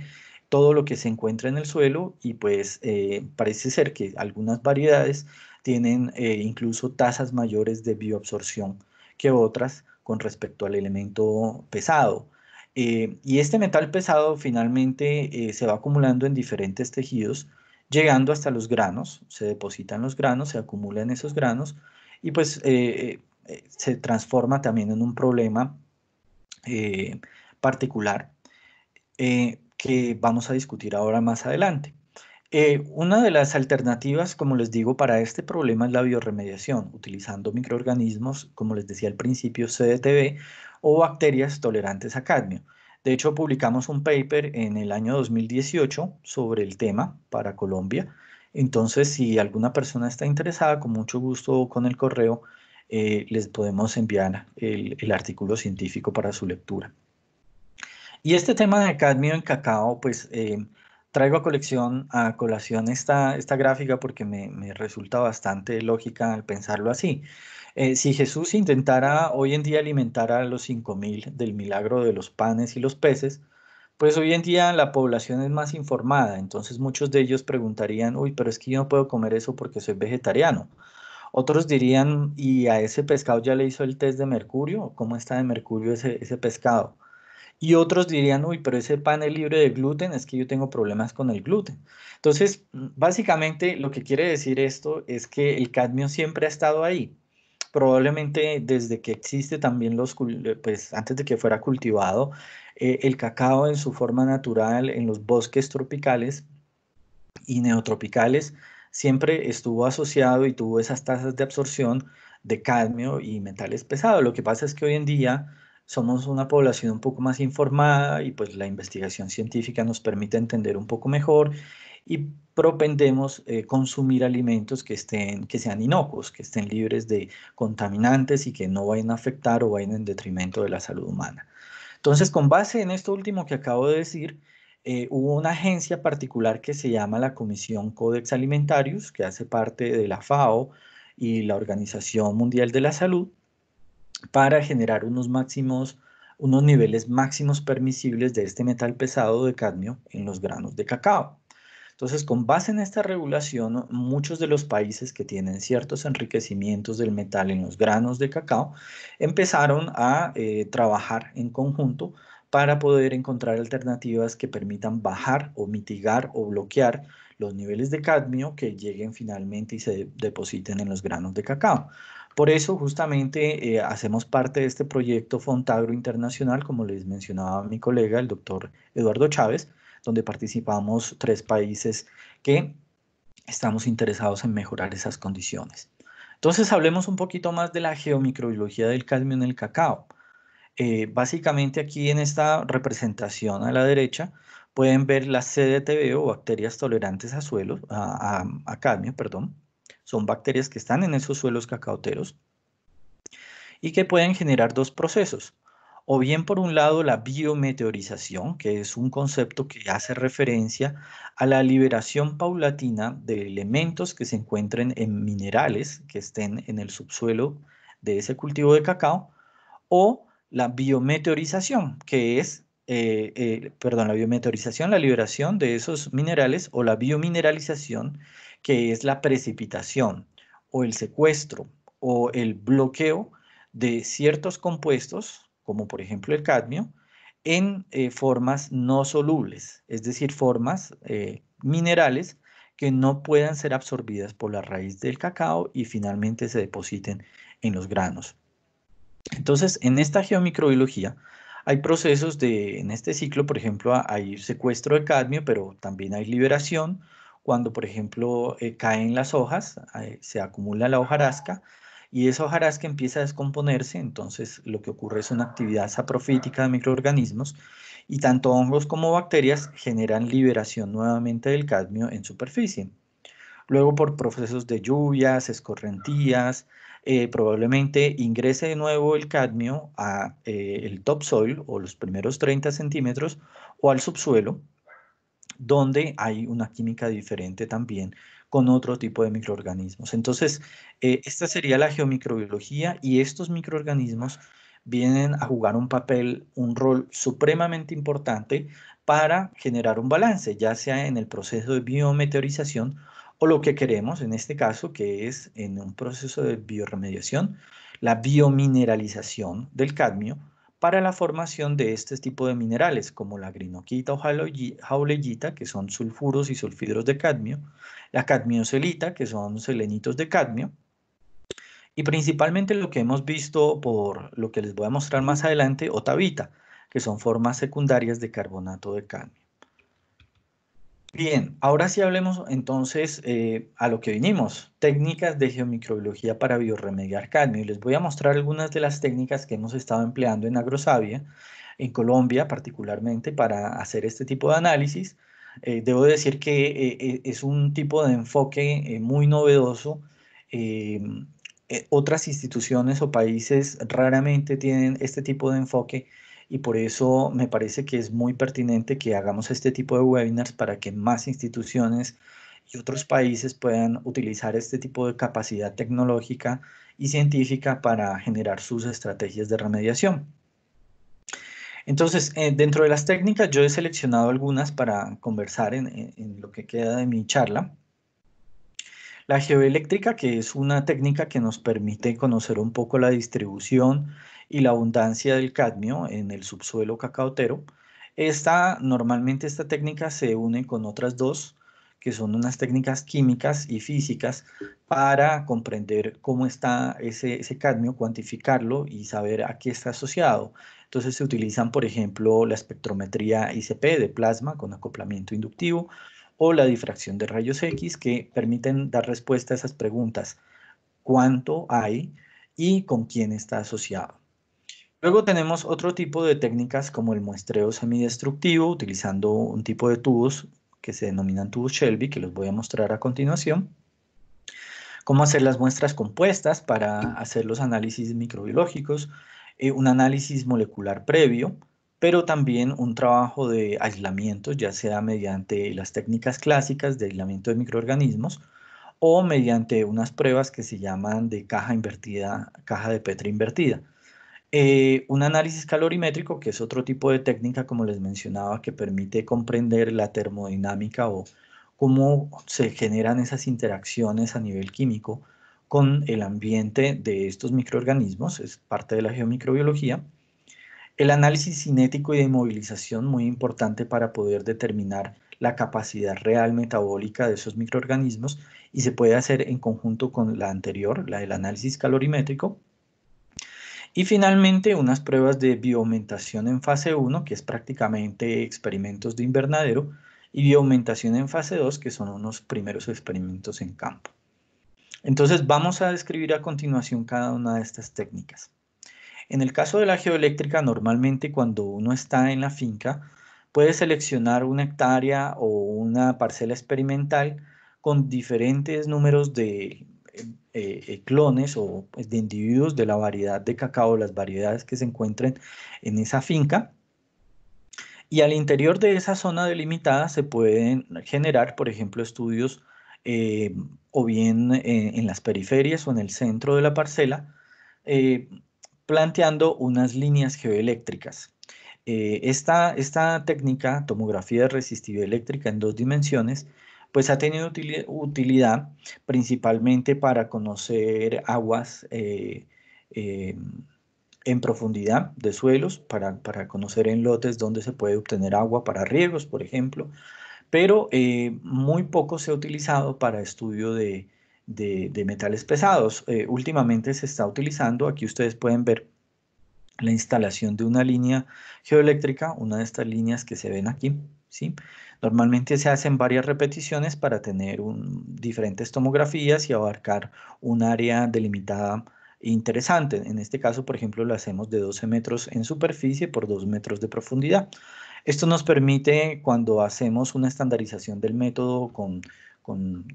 todo lo que se encuentra en el suelo y pues eh, parece ser que algunas variedades tienen eh, incluso tasas mayores de bioabsorción que otras con respecto al elemento pesado. Eh, y este metal pesado finalmente se va acumulando en diferentes tejidos, llegando hasta los granos, se depositan los granos, se acumulan esos granos y pues se transforma también en un problema particular que vamos a discutir ahora más adelante. Eh, una de las alternativas, como les digo, para este problema es la bioremediación, utilizando microorganismos, como les decía al principio, CDTB, o bacterias tolerantes a cadmio. De hecho, publicamos un paper en el año 2018 sobre el tema para Colombia. Entonces, si alguna persona está interesada, con mucho gusto con el correo, eh, les podemos enviar el artículo científico para su lectura. Y este tema de cadmio en cacao, pues eh, traigo a, colección, a colación esta, esta gráfica porque me, resulta bastante lógica al pensarlo así. Eh, si Jesús intentara hoy en día alimentar a los 5.000 del milagro de los panes y los peces, pues hoy en día la población es más informada, entonces muchos de ellos preguntarían, uy, pero es que yo no puedo comer eso porque soy vegetariano. Otros dirían, ¿y a ese pescado ya le hizo el test de mercurio? ¿Cómo está de mercurio ese, ese pescado? Y otros dirían, uy, pero ese pan es libre de gluten, es que yo tengo problemas con el gluten. Entonces, mm, básicamente lo que quiere decir esto es que el cadmio siempre ha estado ahí. Probablemente desde que existe también los, pues antes de que fuera cultivado, eh, el cacao en su forma natural en los bosques tropicales y neotropicales siempre estuvo asociado y tuvo esas tasas de absorción de cadmio y metales pesados. Lo que pasa es que hoy en día somos una población un poco más informada y pues la investigación científica nos permite entender un poco mejor y propendemos eh, consumir alimentos que, estén, que sean inocuos, que estén libres de contaminantes y que no vayan a afectar o vayan en detrimento de la salud humana. Entonces, con base en esto último que acabo de decir, eh, hubo una agencia particular que se llama la Comisión Codex Alimentarius, que hace parte de la FAO y la Organización Mundial de la Salud, para generar unos máximos, unos niveles máximos permisibles de este metal pesado de cadmio en los granos de cacao. Entonces, con base en esta regulación, muchos de los países que tienen ciertos enriquecimientos del metal en los granos de cacao empezaron a eh, trabajar en conjunto para poder encontrar alternativas que permitan bajar o mitigar o bloquear los niveles de cadmio que lleguen finalmente y se depositen en los granos de cacao. Por eso justamente eh, hacemos parte de este proyecto Fontagro Internacional, como les mencionaba mi colega, el doctor Eduardo Chávez, donde participamos tres países que estamos interesados en mejorar esas condiciones. Entonces hablemos un poquito más de la geomicrobiología del cadmio en el cacao. Eh, básicamente aquí en esta representación a la derecha pueden ver las CDTB o bacterias tolerantes a suelos, a, cadmio, perdón, son bacterias que están en esos suelos cacaoteros y que pueden generar dos procesos. O bien por un lado la biometeorización, que es un concepto que hace referencia a la liberación paulatina de elementos que se encuentren en minerales que estén en el subsuelo de ese cultivo de cacao, o la biometeorización, que es, eh, eh, perdón, la biometeorización, la liberación de esos minerales o la biomineralización, que es la precipitación o el secuestro o el bloqueo de ciertos compuestos, como por ejemplo el cadmio, en eh, formas no solubles, es decir, formas eh, minerales que no puedan ser absorbidas por la raíz del cacao y finalmente se depositen en los granos. Entonces, en esta geomicrobiología hay procesos de, en este ciclo, por ejemplo, hay secuestro de cadmio, pero también hay liberación, cuando, por ejemplo, eh, caen las hojas, eh, se acumula la hojarasca y esa hojarasca empieza a descomponerse, entonces lo que ocurre es una actividad saprofítica de microorganismos y tanto hongos como bacterias generan liberación nuevamente del cadmio en superficie. Luego por procesos de lluvias, escorrentías, eh, probablemente ingrese de nuevo el cadmio al el topsoil o los primeros 30 centímetros o al subsuelo donde hay una química diferente también con otro tipo de microorganismos. Entonces, eh, esta sería la geomicrobiología y estos microorganismos vienen a jugar un papel, un rol supremamente importante para generar un balance, ya sea en el proceso de biometeorización o lo que queremos en este caso, que es en un proceso de bioremediación, la biomineralización del cadmio, para la formación de este tipo de minerales, como la grinoquita o jaulellita, que son sulfuros y sulfidros de cadmio, la cadmiocelita, que son selenitos de cadmio, y principalmente lo que hemos visto por lo que les voy a mostrar más adelante, otavita, que son formas secundarias de carbonato de cadmio. Bien, ahora sí hablemos entonces eh, a lo que vinimos, técnicas de geomicrobiología para bioremediar cadmio. les voy a mostrar algunas de las técnicas que hemos estado empleando en Agrosavia, en Colombia particularmente, para hacer este tipo de análisis. Eh, debo decir que eh, es un tipo de enfoque muy novedoso. otras instituciones o países raramente tienen este tipo de enfoque y por eso me parece que es muy pertinente que hagamos este tipo de webinars para que más instituciones y otros países puedan utilizar este tipo de capacidad tecnológica y científica para generar sus estrategias de remediación. Entonces, eh, dentro de las técnicas, yo he seleccionado algunas para conversar en lo que queda de mi charla. La geoeléctrica, que es una técnica que nos permite conocer un poco la distribución y la abundancia del cadmio en el subsuelo cacaotero. Esta, normalmente esta técnica se une con otras dos, que son unas técnicas químicas y físicas para comprender cómo está ese, ese, cadmio, cuantificarlo y saber a qué está asociado. Entonces se utilizan, por ejemplo, la espectrometría ICP de plasma con acoplamiento inductivo o la difracción de rayos X que permiten dar respuesta a esas preguntas. ¿Cuánto hay y con quién está asociado? Luego tenemos otro tipo de técnicas como el muestreo semidestructivo, utilizando un tipo de tubos que se denominan tubos Shelby, que los voy a mostrar a continuación. Cómo hacer las muestras compuestas para hacer los análisis microbiológicos, eh, un análisis molecular previo, pero también un trabajo de aislamiento, ya sea mediante las técnicas clásicas de aislamiento de microorganismos o mediante unas pruebas que se llaman de caja invertida, caja de Petri invertida eh, un análisis calorimétrico, que es otro tipo de técnica, como les mencionaba, que permite comprender la termodinámica o cómo se generan esas interacciones a nivel químico con el ambiente de estos microorganismos, es parte de la geomicrobiología. El análisis cinético y de movilización, muy importante para poder determinar la capacidad real metabólica de esos microorganismos y se puede hacer en conjunto con la anterior, la del análisis calorimétrico y finalmente, unas pruebas de bioaumentación en fase 1, que es prácticamente experimentos de invernadero, y bioaumentación en fase 2, que son unos primeros experimentos en campo. Entonces, vamos a describir a continuación cada una de estas técnicas. En el caso de la geoeléctrica, normalmente cuando uno está en la finca, puede seleccionar una hectárea o una parcela experimental con diferentes números de eh, eh, clones o pues, de individuos de la variedad de cacao, las variedades que se encuentren en esa finca. Y al interior de esa zona delimitada se pueden generar, por ejemplo, estudios eh, o bien en las periferias o en el centro de la parcela, planteando unas líneas geoeléctricas. Esta, esta, técnica, tomografía resistiva eléctrica en dos dimensiones, pues ha tenido utilidad principalmente para conocer aguas eh, eh, en profundidad de suelos, para, conocer en lotes dónde se puede obtener agua para riegos, por ejemplo, pero eh, muy poco se ha utilizado para estudio de, de metales pesados. últimamente se está utilizando, aquí ustedes pueden ver la instalación de una línea geoeléctrica, una de estas líneas que se ven aquí, ¿sí? Normalmente se hacen varias repeticiones para tener diferentes tomografías y abarcar un área delimitada e interesante. En este caso, por ejemplo, lo hacemos de 12 metros en superficie por 2 metros de profundidad. Esto nos permite, cuando hacemos una estandarización del método con,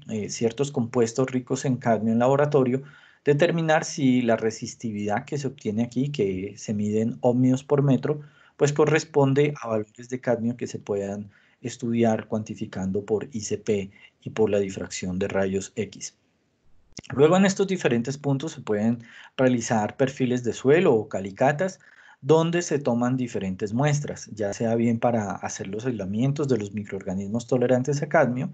eh, ciertos compuestos ricos en cadmio en laboratorio, determinar si la resistividad que se obtiene aquí, que se mide en ohmios por metro, pues corresponde a valores de cadmio que se puedan estudiar cuantificando por ICP y por la difracción de rayos X. Luego en estos diferentes puntos se pueden realizar perfiles de suelo o calicatas donde se toman diferentes muestras, ya sea bien para hacer los aislamientos de los microorganismos tolerantes a cadmio,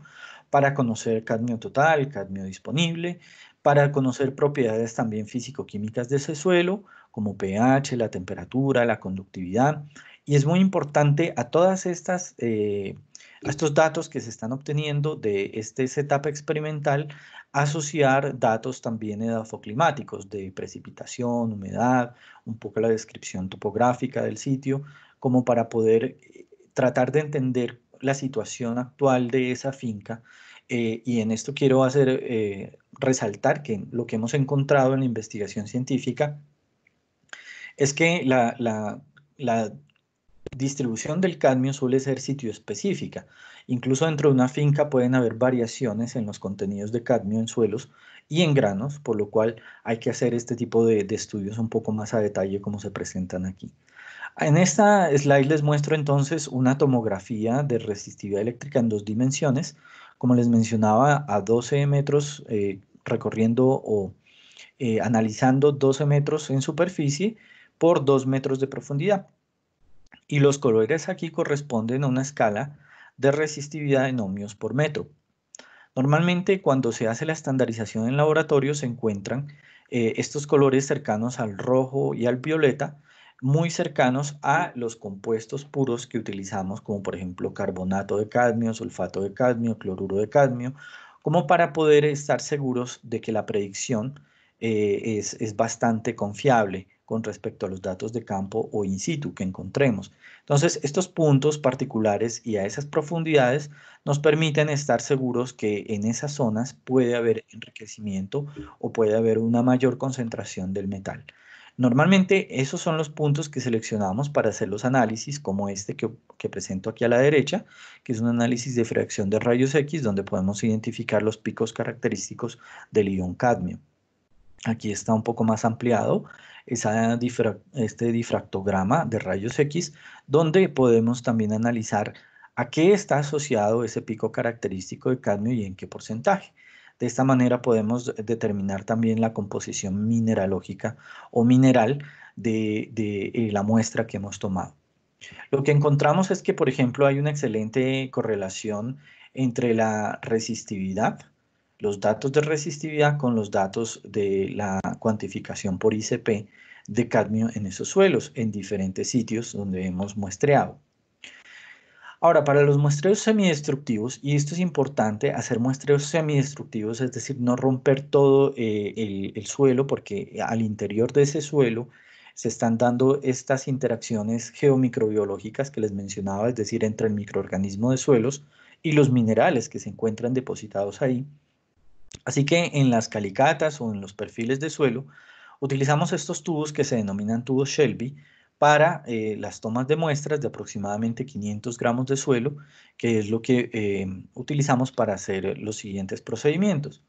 para conocer cadmio total, cadmio disponible, para conocer propiedades también físico-químicas de ese suelo, como pH, la temperatura, la conductividad, y es muy importante a todas estas, eh, estos datos que se están obteniendo de esta etapa experimental, asociar datos también edafoclimáticos de precipitación, humedad, un poco la descripción topográfica del sitio, como para poder eh, tratar de entender la situación actual de esa finca. Eh, y en esto quiero hacer resaltar que lo que hemos encontrado en la investigación científica es que la distribución del cadmio suele ser sitio específica. Incluso dentro de una finca pueden haber variaciones en los contenidos de cadmio en suelos y en granos, por lo cual hay que hacer este tipo de, estudios un poco más a detalle como se presentan aquí. En esta slide les muestro entonces una tomografía de resistividad eléctrica en dos dimensiones. Como les mencionaba, a 12 metros eh, recorriendo o eh, analizando 12 metros en superficie por 2 metros de profundidad y los colores aquí corresponden a una escala de resistividad en ohmios por metro. Normalmente cuando se hace la estandarización en laboratorio se encuentran eh, estos colores cercanos al rojo y al violeta, muy cercanos a los compuestos puros que utilizamos, como por ejemplo carbonato de cadmio, sulfato de cadmio, cloruro de cadmio, como para poder estar seguros de que la predicción eh, es, es bastante confiable con respecto a los datos de campo o in situ que encontremos. Entonces, estos puntos particulares y a esas profundidades nos permiten estar seguros que en esas zonas puede haber enriquecimiento o puede haber una mayor concentración del metal. Normalmente esos son los puntos que seleccionamos para hacer los análisis, como este que, presento aquí a la derecha, que es un análisis de fracción de rayos X, donde podemos identificar los picos característicos del ion cadmio. Aquí está un poco más ampliado este difractograma de rayos X, donde podemos también analizar a qué está asociado ese pico característico de cadmio y en qué porcentaje. De esta manera podemos determinar también la composición mineralógica o mineral de, eh, la muestra que hemos tomado. Lo que encontramos es que, por ejemplo, hay una excelente correlación entre la resistividad los datos de resistividad con los datos de la cuantificación por ICP de cadmio en esos suelos, en diferentes sitios donde hemos muestreado. Ahora, para los muestreos semidestructivos, y esto es importante, hacer muestreos semidestructivos, es decir, no romper todo eh, el, el, suelo, porque al interior de ese suelo se están dando estas interacciones geomicrobiológicas que les mencionaba, es decir, entre el microorganismo de suelos y los minerales que se encuentran depositados ahí, Así que en las calicatas o en los perfiles de suelo utilizamos estos tubos que se denominan tubos Shelby para eh, las tomas de muestras de aproximadamente 500 gramos de suelo, que es lo que em, utilizamos para hacer los siguientes procedimientos.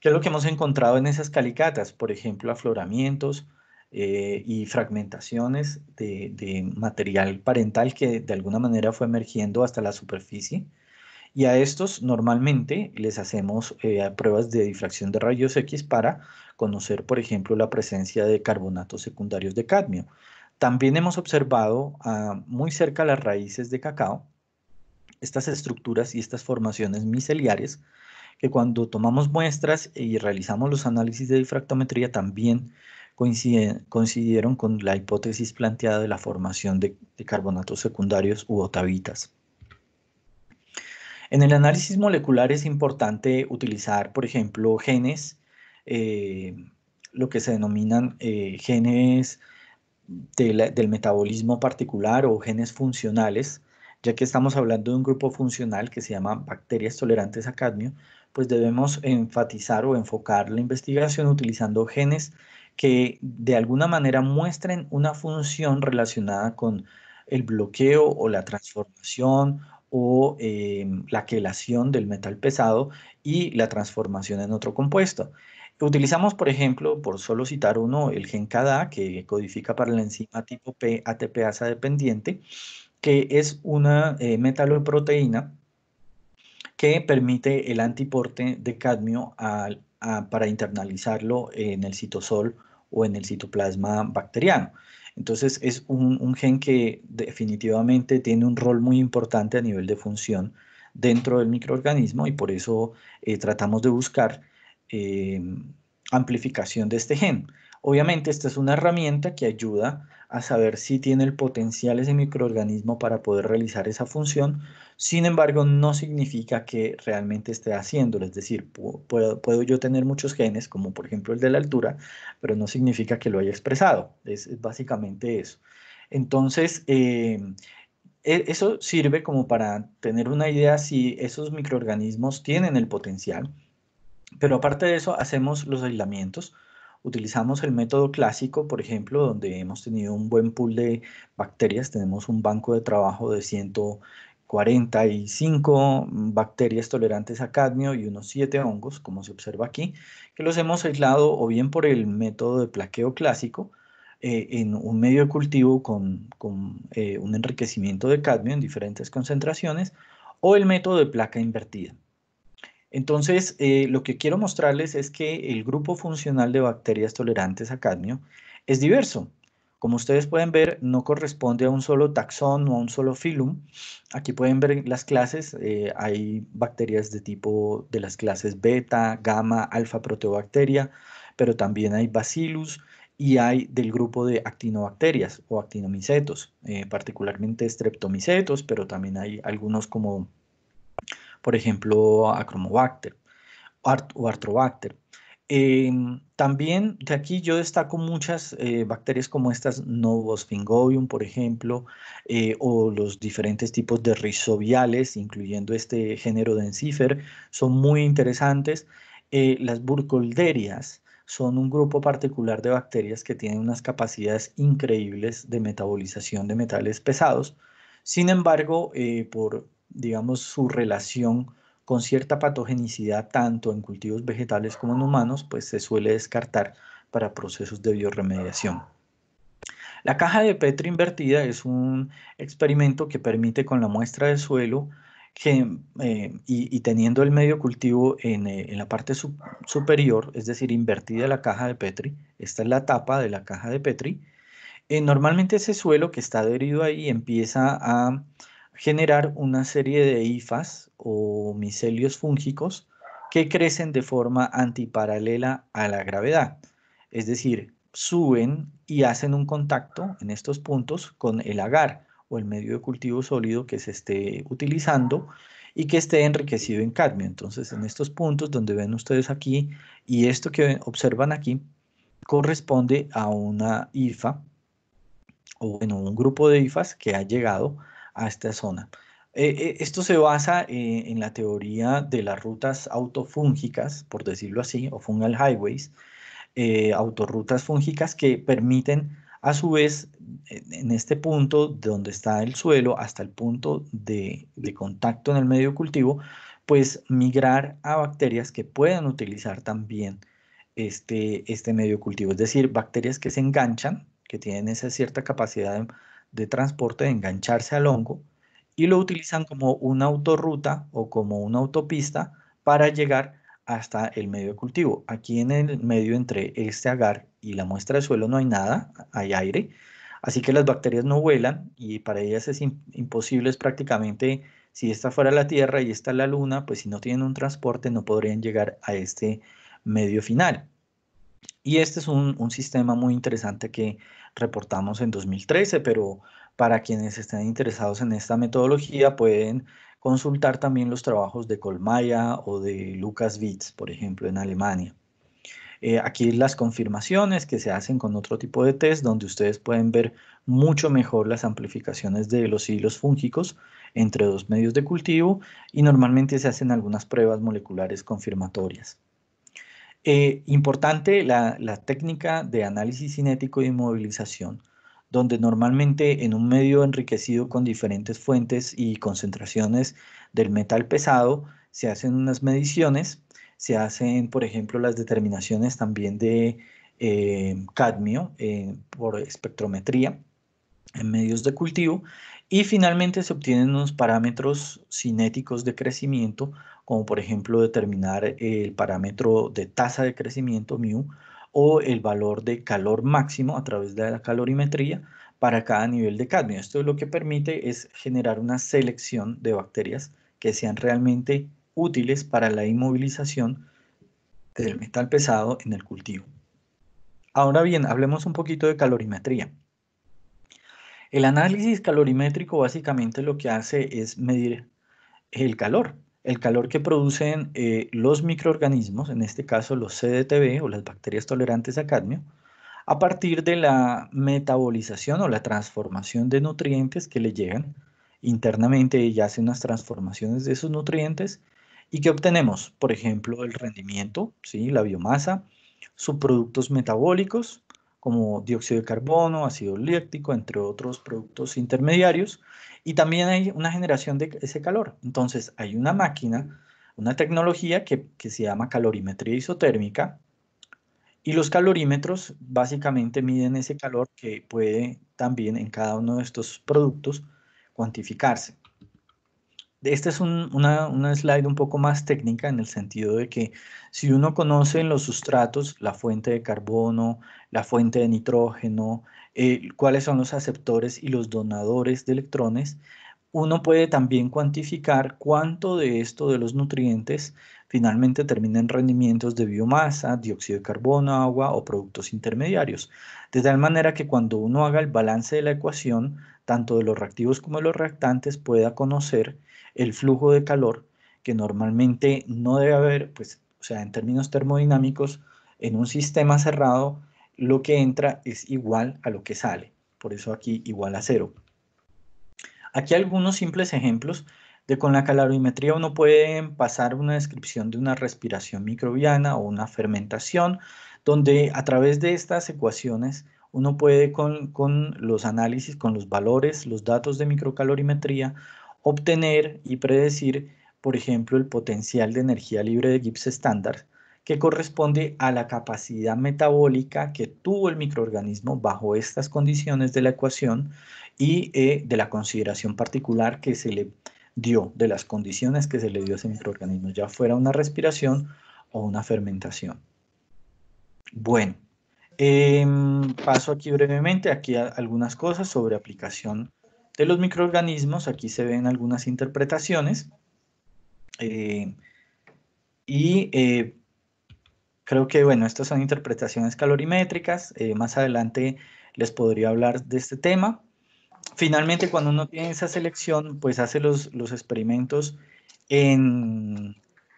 ¿Qué es lo que hemos encontrado en esas calicatas? Por ejemplo, afloramientos eh, y fragmentaciones de, material parental que de alguna manera fue emergiendo hasta la superficie y a estos normalmente les hacemos eh, pruebas de difracción de rayos X para conocer, por ejemplo, la presencia de carbonatos secundarios de cadmio. También hemos observado ah, muy cerca las raíces de cacao estas estructuras y estas formaciones miceliares que cuando tomamos muestras y realizamos los análisis de difractometría también coincidieron con la hipótesis planteada de la formación de carbonatos secundarios u otavitas. En el análisis molecular es importante utilizar, por ejemplo, genes, eh, lo que se denominan eh, genes del metabolismo particular o genes funcionales, ya que estamos hablando de un grupo funcional que se llama bacterias tolerantes a cadmio, pues debemos enfatizar o enfocar la investigación utilizando genes que de alguna manera muestren una función relacionada con el bloqueo o la transformación o em, la quelación del metal pesado y la transformación en otro compuesto. Utilizamos, por ejemplo, por solo citar uno, el gen CADA, que codifica para la enzima tipo P ATPasa dependiente, que es una eh, metaloproteína que permite el antiporte de cadmio para internalizarlo en el citosol o en el citoplasma bacteriano. Entonces es un, gen que definitivamente tiene un rol muy importante a nivel de función dentro del microorganismo y por eso eh, tratamos de buscar eh, amplificación de este gen. Obviamente esta es una herramienta que ayuda a saber si tiene el potencial ese microorganismo para poder realizar esa función, sin embargo no significa que realmente esté haciéndolo, es decir, puedo, yo tener muchos genes, como por ejemplo el de la altura, pero no significa que lo haya expresado, es, básicamente eso. Entonces, eh, e-, eso sirve como para tener una idea si esos microorganismos tienen el potencial, pero aparte de eso hacemos los aislamientos, utilizamos el método clásico, por ejemplo, donde hemos tenido un buen pool de bacterias, tenemos un banco de trabajo de 145 bacterias tolerantes a cadmio y unos 7 hongos, como se observa aquí, que los hemos aislado o bien por el método de plaqueo clásico, eh, en un medio de cultivo con, eh, un enriquecimiento de cadmio en diferentes concentraciones, o el método de placa invertida. Entonces, eh, lo que quiero mostrarles es que el grupo funcional de bacterias tolerantes a cadmio es diverso. Como ustedes pueden ver, no corresponde a un solo taxón o a un solo filum. Aquí pueden ver las clases. Eh, hay bacterias de tipo de las clases beta, gamma, alfa proteobacteria, pero también hay bacillus y hay del grupo de actinobacterias o actinomicetos, eh, particularmente streptomicetos, pero también hay algunos como por ejemplo, Acromobacter o Artrobacter. Em, también de aquí yo destaco muchas eh, bacterias como estas, Novosfingobium, por ejemplo, eh, o los diferentes tipos de rizoviales, incluyendo este género de encifer, son muy interesantes. Eh, las burkholderias son un grupo particular de bacterias que tienen unas capacidades increíbles de metabolización de metales pesados. Sin embargo, por digamos, su relación con cierta patogenicidad tanto en cultivos vegetales como en humanos, pues se suele descartar para procesos de bioremediación. La caja de Petri invertida es un experimento que permite con la muestra de suelo eh, y, teniendo el medio cultivo en, eh, la parte superior, es decir, invertida la caja de Petri, esta es la tapa de la caja de Petri, eh, normalmente ese suelo que está adherido ahí empieza a generar una serie de ifas o micelios fúngicos que crecen de forma antiparalela a la gravedad. Es decir, suben y hacen un contacto en estos puntos con el agar o el medio de cultivo sólido que se esté utilizando y que esté enriquecido en cadmio. Entonces, en estos puntos donde ven ustedes aquí y esto que observan aquí corresponde a una IFA o bueno, un grupo de IFAs que ha llegado a esta zona. Eh, eh, esto se basa eh, en la teoría de las rutas autofúngicas, por decirlo así, o fungal highways, autorrutas fúngicas que permiten a su vez en este punto de donde está el suelo hasta el punto de, contacto en el medio cultivo, pues migrar a bacterias que puedan utilizar también este, este medio cultivo, es decir, bacterias que se enganchan, que tienen esa cierta capacidad de de transporte de engancharse al hongo y lo utilizan como una autorruta o como una autopista para llegar hasta el medio de cultivo. Aquí en el medio entre este agar y la muestra de suelo no hay nada, hay aire, así que las bacterias no vuelan y para ellas es imposible, es prácticamente, si esta fuera la Tierra y esta la Luna, pues si no tienen un transporte no podrían llegar a este medio final. Y este es un, un sistema muy interesante que reportamos en 2013, pero para quienes estén interesados en esta metodología pueden consultar también los trabajos de Colmaya o de Lucas Witz, por ejemplo, en Alemania. Eh, aquí las confirmaciones que se hacen con otro tipo de test, donde ustedes pueden ver mucho mejor las amplificaciones de los hilos fúngicos entre dos medios de cultivo y normalmente se hacen algunas pruebas moleculares confirmatorias. Eh, importante la, la, técnica de análisis cinético y de movilización, donde normalmente en un medio enriquecido con diferentes fuentes y concentraciones del metal pesado, se hacen unas mediciones, se hacen, por ejemplo, las determinaciones también de eh, cadmio eh, por espectrometría en medios de cultivo y finalmente se obtienen unos parámetros cinéticos de crecimiento como por ejemplo determinar el parámetro de tasa de crecimiento mu o el valor de calor máximo a través de la calorimetría para cada nivel de cadmio. Esto lo que permite es generar una selección de bacterias que sean realmente útiles para la inmovilización del metal pesado en el cultivo. Ahora bien, hablemos un poquito de calorimetría. El análisis calorimétrico básicamente lo que hace es medir el calor el calor que producen eh, los microorganismos, en este caso los CDTB o las bacterias tolerantes a cadmio, a partir de la metabolización o la transformación de nutrientes que le llegan. Internamente y hace unas transformaciones de esos nutrientes y que obtenemos, por ejemplo, el rendimiento, ¿sí? la biomasa, subproductos metabólicos como dióxido de carbono, ácido láctico, entre otros productos intermediarios, y también hay una generación de ese calor. Entonces hay una máquina, una tecnología que, que se llama calorimetría isotérmica y los calorímetros básicamente miden ese calor que puede también en cada uno de estos productos cuantificarse. Esta es un, una, slide un poco más técnica en el sentido de que si uno conoce en los sustratos la fuente de carbono, la fuente de nitrógeno, eh, cuáles son los aceptores y los donadores de electrones, uno puede también cuantificar cuánto de esto de los nutrientes finalmente termina en rendimientos de biomasa, dióxido de carbono, agua o productos intermediarios. De tal manera que cuando uno haga el balance de la ecuación, tanto de los reactivos como de los reactantes, pueda conocer el flujo de calor que normalmente no debe haber, pues, o sea, en términos termodinámicos, en un sistema cerrado, lo que entra es igual a lo que sale. Por eso aquí igual a cero. Aquí algunos simples ejemplos de con la calorimetría uno puede pasar una descripción de una respiración microbiana o una fermentación, donde a través de estas ecuaciones uno puede con, con los análisis, con los valores, los datos de microcalorimetría, obtener y predecir, por ejemplo, el potencial de energía libre de Gibbs estándar, que corresponde a la capacidad metabólica que tuvo el microorganismo bajo estas condiciones de la ecuación y eh, de la consideración particular que se le dio, de las condiciones que se le dio a ese microorganismo, ya fuera una respiración o una fermentación. Bueno, em, paso aquí brevemente, aquí algunas cosas sobre aplicación de los microorganismos. Aquí se ven algunas interpretaciones. Eh, y eh, creo que, bueno, estas son interpretaciones calorimétricas. Eh, más adelante les podría hablar de este tema. Finalmente, cuando uno tiene esa selección, pues hace los, los experimentos en,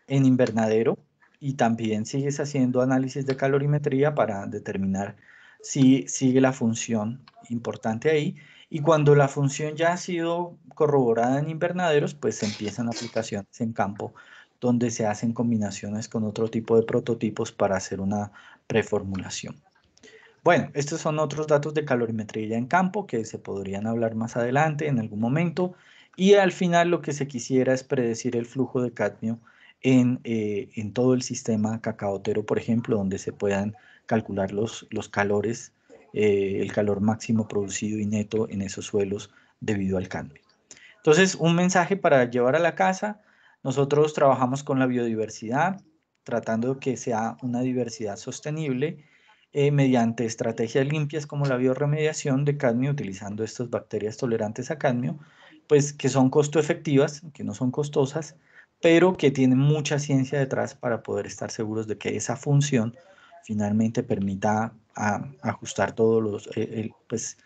en invernadero y también sigues haciendo análisis de calorimetría para determinar si sigue la función importante ahí y cuando la función ya ha sido corroborada en invernaderos, pues se empiezan aplicaciones en campo donde se hacen combinaciones con otro tipo de prototipos para hacer una preformulación. Bueno, estos son otros datos de calorimetría en campo que se podrían hablar más adelante en algún momento. Y al final lo que se quisiera es predecir el flujo de cadmio en, eh, todo el sistema cacaotero, por ejemplo, donde se puedan calcular los, los calores eh, el calor máximo producido y neto en esos suelos debido al cambio. Entonces, un mensaje para llevar a la casa. Nosotros trabajamos con la biodiversidad, tratando que sea una diversidad sostenible eh, mediante estrategias limpias como la bioremediación de cadmio, utilizando estas bacterias tolerantes a cadmio, pues que son costo efectivas, que no son costosas, pero que tienen mucha ciencia detrás para poder estar seguros de que esa función finalmente permita ajustar todos los, eh, pues,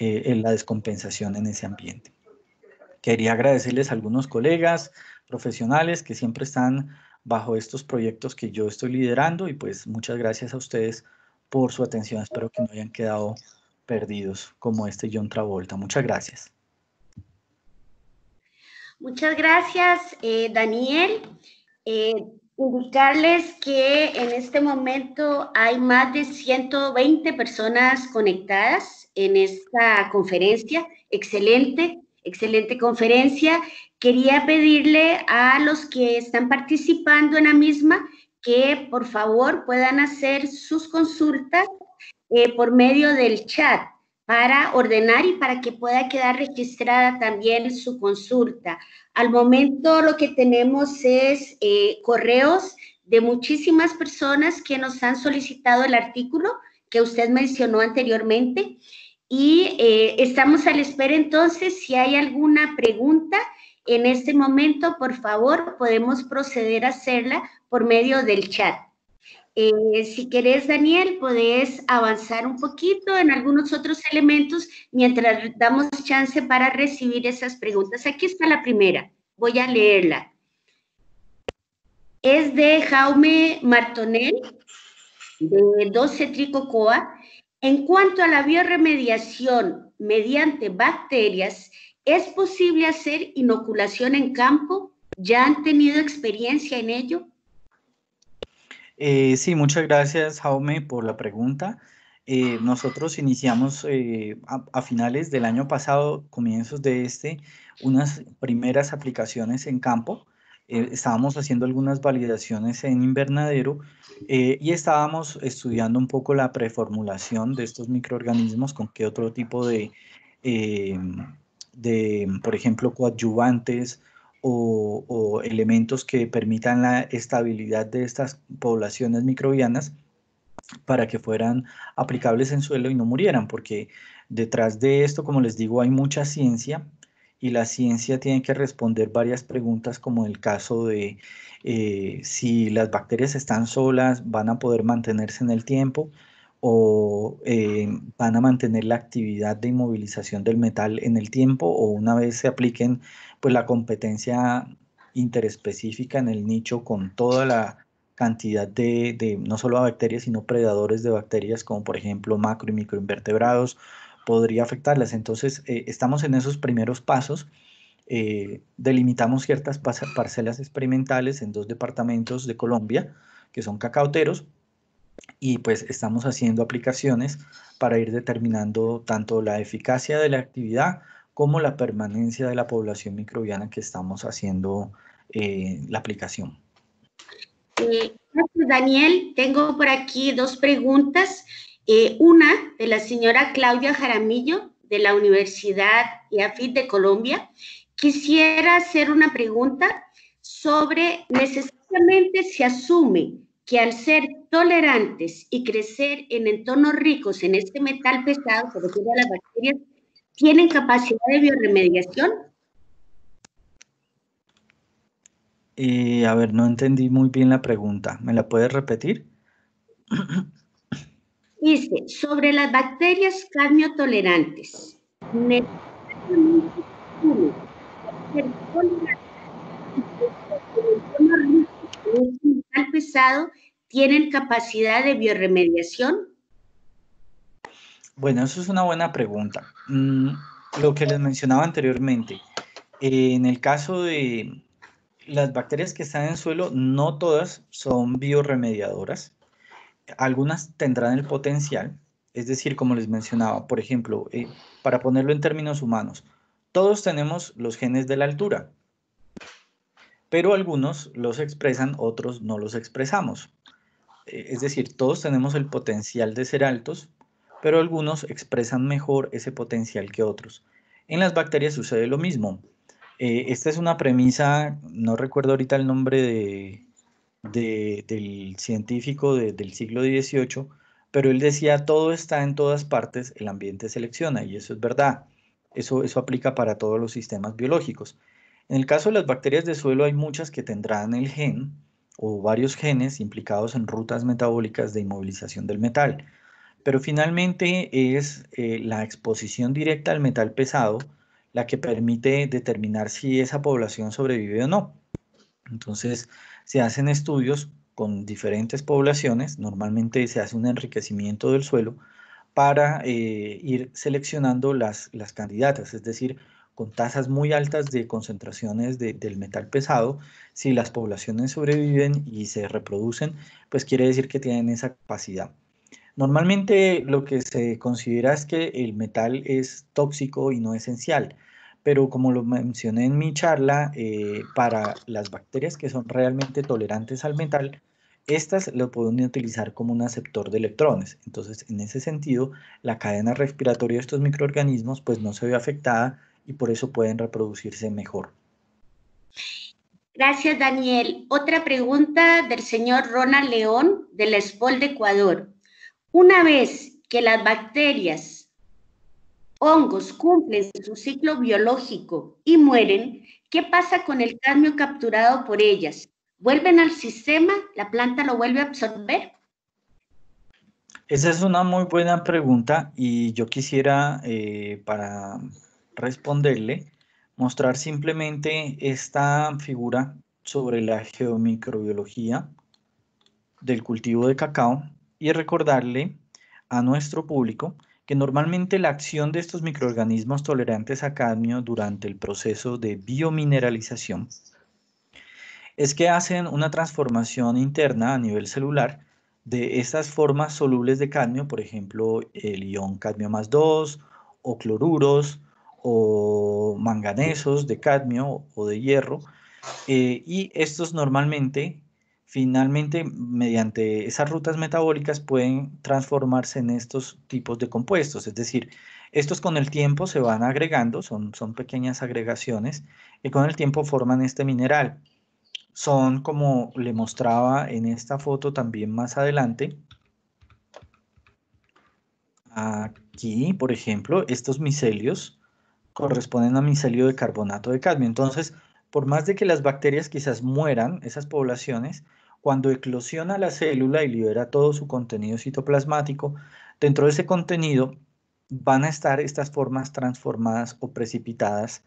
eh, la descompensación en ese ambiente. Quería agradecerles a algunos colegas profesionales que siempre están bajo estos proyectos que yo estoy liderando y pues muchas gracias a ustedes por su atención. Espero que no hayan quedado perdidos como este John Travolta. Muchas gracias. Muchas gracias, eh, Daniel. Indicarles que en este momento hay más de 120 personas conectadas en esta conferencia. Excelente, excelente conferencia. Quería pedirle a los que están participando en la misma que por favor puedan hacer sus consultas eh, por medio del chat para ordenar y para que pueda quedar registrada también su consulta. Al momento lo que tenemos es eh, correos de muchísimas personas que nos han solicitado el artículo que usted mencionó anteriormente y eh, estamos a la espera entonces si hay alguna pregunta. En este momento, por favor, podemos proceder a hacerla por medio del chat. Eh, si querés, Daniel, podés avanzar un poquito en algunos otros elementos mientras damos chance para recibir esas preguntas. Aquí está la primera, voy a leerla. Es de Jaume Martonel, de 12 Tricocoa. En cuanto a la bioremediación mediante bacterias, ¿es posible hacer inoculación en campo? ¿Ya han tenido experiencia en ello? Eh, sí, muchas gracias, Jaume, por la pregunta. Eh, nosotros iniciamos eh, a, finales del año pasado, comienzos de este, unas primeras aplicaciones en campo. estábamos haciendo algunas validaciones en invernadero y estábamos estudiando un poco la preformulación de estos microorganismos, con qué otro tipo de, de por ejemplo, coadyuvantes o, elementos que permitan la estabilidad de estas poblaciones microbianas para que fueran aplicables en suelo y no murieran, porque detrás de esto, como les digo, hay mucha ciencia y la ciencia tiene que responder varias preguntas como el caso de eh, si las bacterias están solas, van a poder mantenerse en el tiempo o eh, van a mantener la actividad de inmovilización del metal en el tiempo o una vez se apliquen pues la competencia interespecífica en el nicho con toda la cantidad de, no solo bacterias, sino predadores de bacterias como por ejemplo macro y microinvertebrados, podría afectarlas. Entonces, eh, estamos en esos primeros pasos. Eh, delimitamos ciertas parcelas experimentales en dos departamentos de Colombia, que son cacauteros, y pues estamos haciendo aplicaciones para ir determinando tanto la eficacia de la actividad como la permanencia de la población microbiana que estamos haciendo eh, la aplicación. Eh, Daniel, tengo por aquí dos preguntas. Eh, una de la señora Claudia Jaramillo de la Universidad EAFIT de Colombia. Quisiera hacer una pregunta sobre, necesariamente se asume que al ser tolerantes y crecer en entornos ricos en este metal pesado, se refiere a las bacterias, tienen capacidad de bioremediación? a ver, no entendí muy bien la pregunta. ¿Me la puedes repetir? Dice, sobre las bacterias pesado ¿Tienen capacidad de bioremediación? Bueno, eso es una buena pregunta. Mm, lo que les mencionaba anteriormente, eh, en el caso de las bacterias que están en suelo, no todas son bioremediadoras. Algunas tendrán el potencial, es decir, como les mencionaba, por ejemplo, eh, para ponerlo en términos humanos, todos tenemos los genes de la altura, pero algunos los expresan, otros no los expresamos. Eh, es decir, todos tenemos el potencial de ser altos, pero algunos expresan mejor ese potencial que otros. En las bacterias sucede lo mismo. Eh, esta es una premisa, no recuerdo ahorita el nombre del científico del siglo XVIII, pero él decía, todo está en todas partes, el ambiente selecciona, y eso es verdad. Eso, eso aplica para todos los sistemas biológicos. En el caso de las bacterias de suelo hay muchas que tendrán el gen o varios genes implicados en rutas metabólicas de inmovilización del metal. Pero finalmente es eh, la exposición directa al metal pesado la que permite determinar si esa población sobrevive o no. Entonces, se hacen estudios con diferentes poblaciones, normalmente se hace un enriquecimiento del suelo para eh, ir seleccionando las, las, candidatas, es decir, con tasas muy altas de concentraciones del metal pesado, si las poblaciones sobreviven y se reproducen, pues quiere decir que tienen esa capacidad. Normalmente lo que se considera es que el metal es tóxico y no esencial, pero como lo mencioné en mi charla, eh, para las bacterias que son realmente tolerantes al metal, estas lo pueden utilizar como un aceptor de electrones. Entonces, en ese sentido, la cadena respiratoria de estos microorganismos pues no se ve afectada y por eso pueden reproducirse mejor. Gracias, Daniel. Otra pregunta del señor Ronald León, del SPOL de Ecuador. Una vez que las bacterias, hongos cumplen su ciclo biológico y mueren, ¿qué pasa con el cadmio capturado por ellas? ¿Vuelven al sistema? ¿La planta lo vuelve a absorber? Esa es una muy buena pregunta y yo quisiera, eh, para responderle, mostrar simplemente esta figura sobre la geomicrobiología del cultivo de cacao y recordarle a nuestro público que normalmente la acción de estos microorganismos tolerantes a cadmio durante el proceso de biomineralización es que hacen una transformación interna a nivel celular de estas formas solubles de cadmio, por ejemplo, el ion cadmio más 2 o cloruros o manganesos de cadmio o de hierro, eh, y estos normalmente finalmente mediante esas rutas metabólicas pueden transformarse en estos tipos de compuestos, es decir, estos con el tiempo se van agregando, son, son pequeñas agregaciones, y con el tiempo forman este mineral. Son, como le mostraba en esta foto también más adelante, aquí, por ejemplo, estos micelios corresponden a micelio de carbonato de cadmio. Entonces, por más de que las bacterias quizás mueran, esas poblaciones, cuando eclosiona la célula y libera todo su contenido citoplasmático, dentro de ese contenido van a estar estas formas transformadas o precipitadas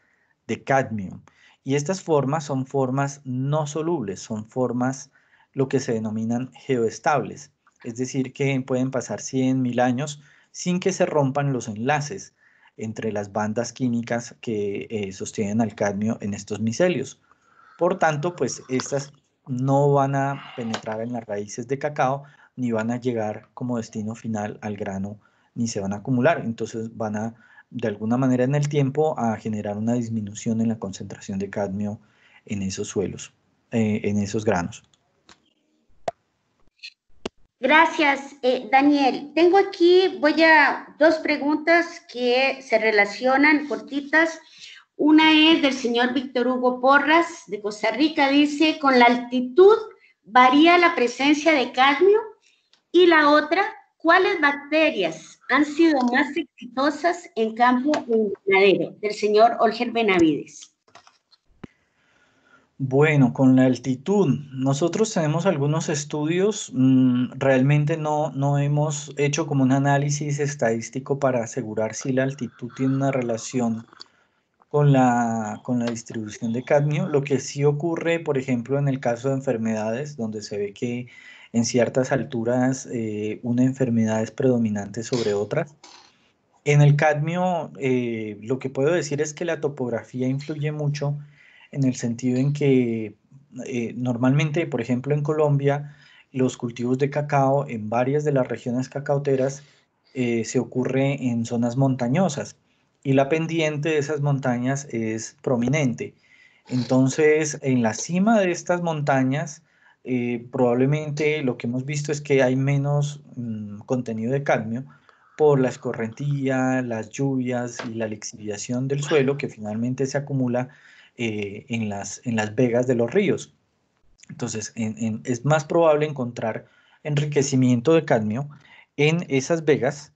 de cadmio. Y estas formas son formas no solubles, son formas lo que se denominan geoestables, es decir, que pueden pasar 100, 1000 años sin que se rompan los enlaces entre las bandas químicas que eh, sostienen al cadmio en estos micelios. Por tanto, pues estas no van a penetrar en las raíces de cacao ni van a llegar como destino final al grano ni se van a acumular. Entonces van a, de alguna manera en el tiempo, a generar una disminución en la concentración de cadmio en esos suelos, eh, en esos granos. Gracias, eh, Daniel. Tengo aquí, voy a dos preguntas que se relacionan cortitas. Una es del señor Víctor Hugo Porras de Costa Rica, dice, con la altitud varía la presencia de cadmio. Y la otra, ¿cuáles bacterias han sido más exitosas en campo invernadero? Del señor Olger Benavides. Bueno, con la altitud, nosotros tenemos algunos estudios, mm, realmente no, no hemos hecho como un análisis estadístico para asegurar si la altitud tiene una relación con la, con la distribución de cadmio. Lo que sí ocurre, por ejemplo, en el caso de enfermedades, donde se ve que en ciertas alturas eh, una enfermedad es predominante sobre otras. En el cadmio, eh, lo que puedo decir es que la topografía influye mucho en el sentido en que eh, normalmente, por ejemplo, en Colombia, los cultivos de cacao en varias de las regiones cacauteras se ocurre en zonas montañosas, y la pendiente de esas montañas es prominente. Entonces, en la cima de estas montañas, eh, probablemente lo que hemos visto es que hay menos mm, contenido de cadmio por la escorrentía, las lluvias y la lixiviación del suelo que finalmente se acumula eh, en, las, en las vegas de los ríos. Entonces, es más probable encontrar enriquecimiento de cadmio en esas vegas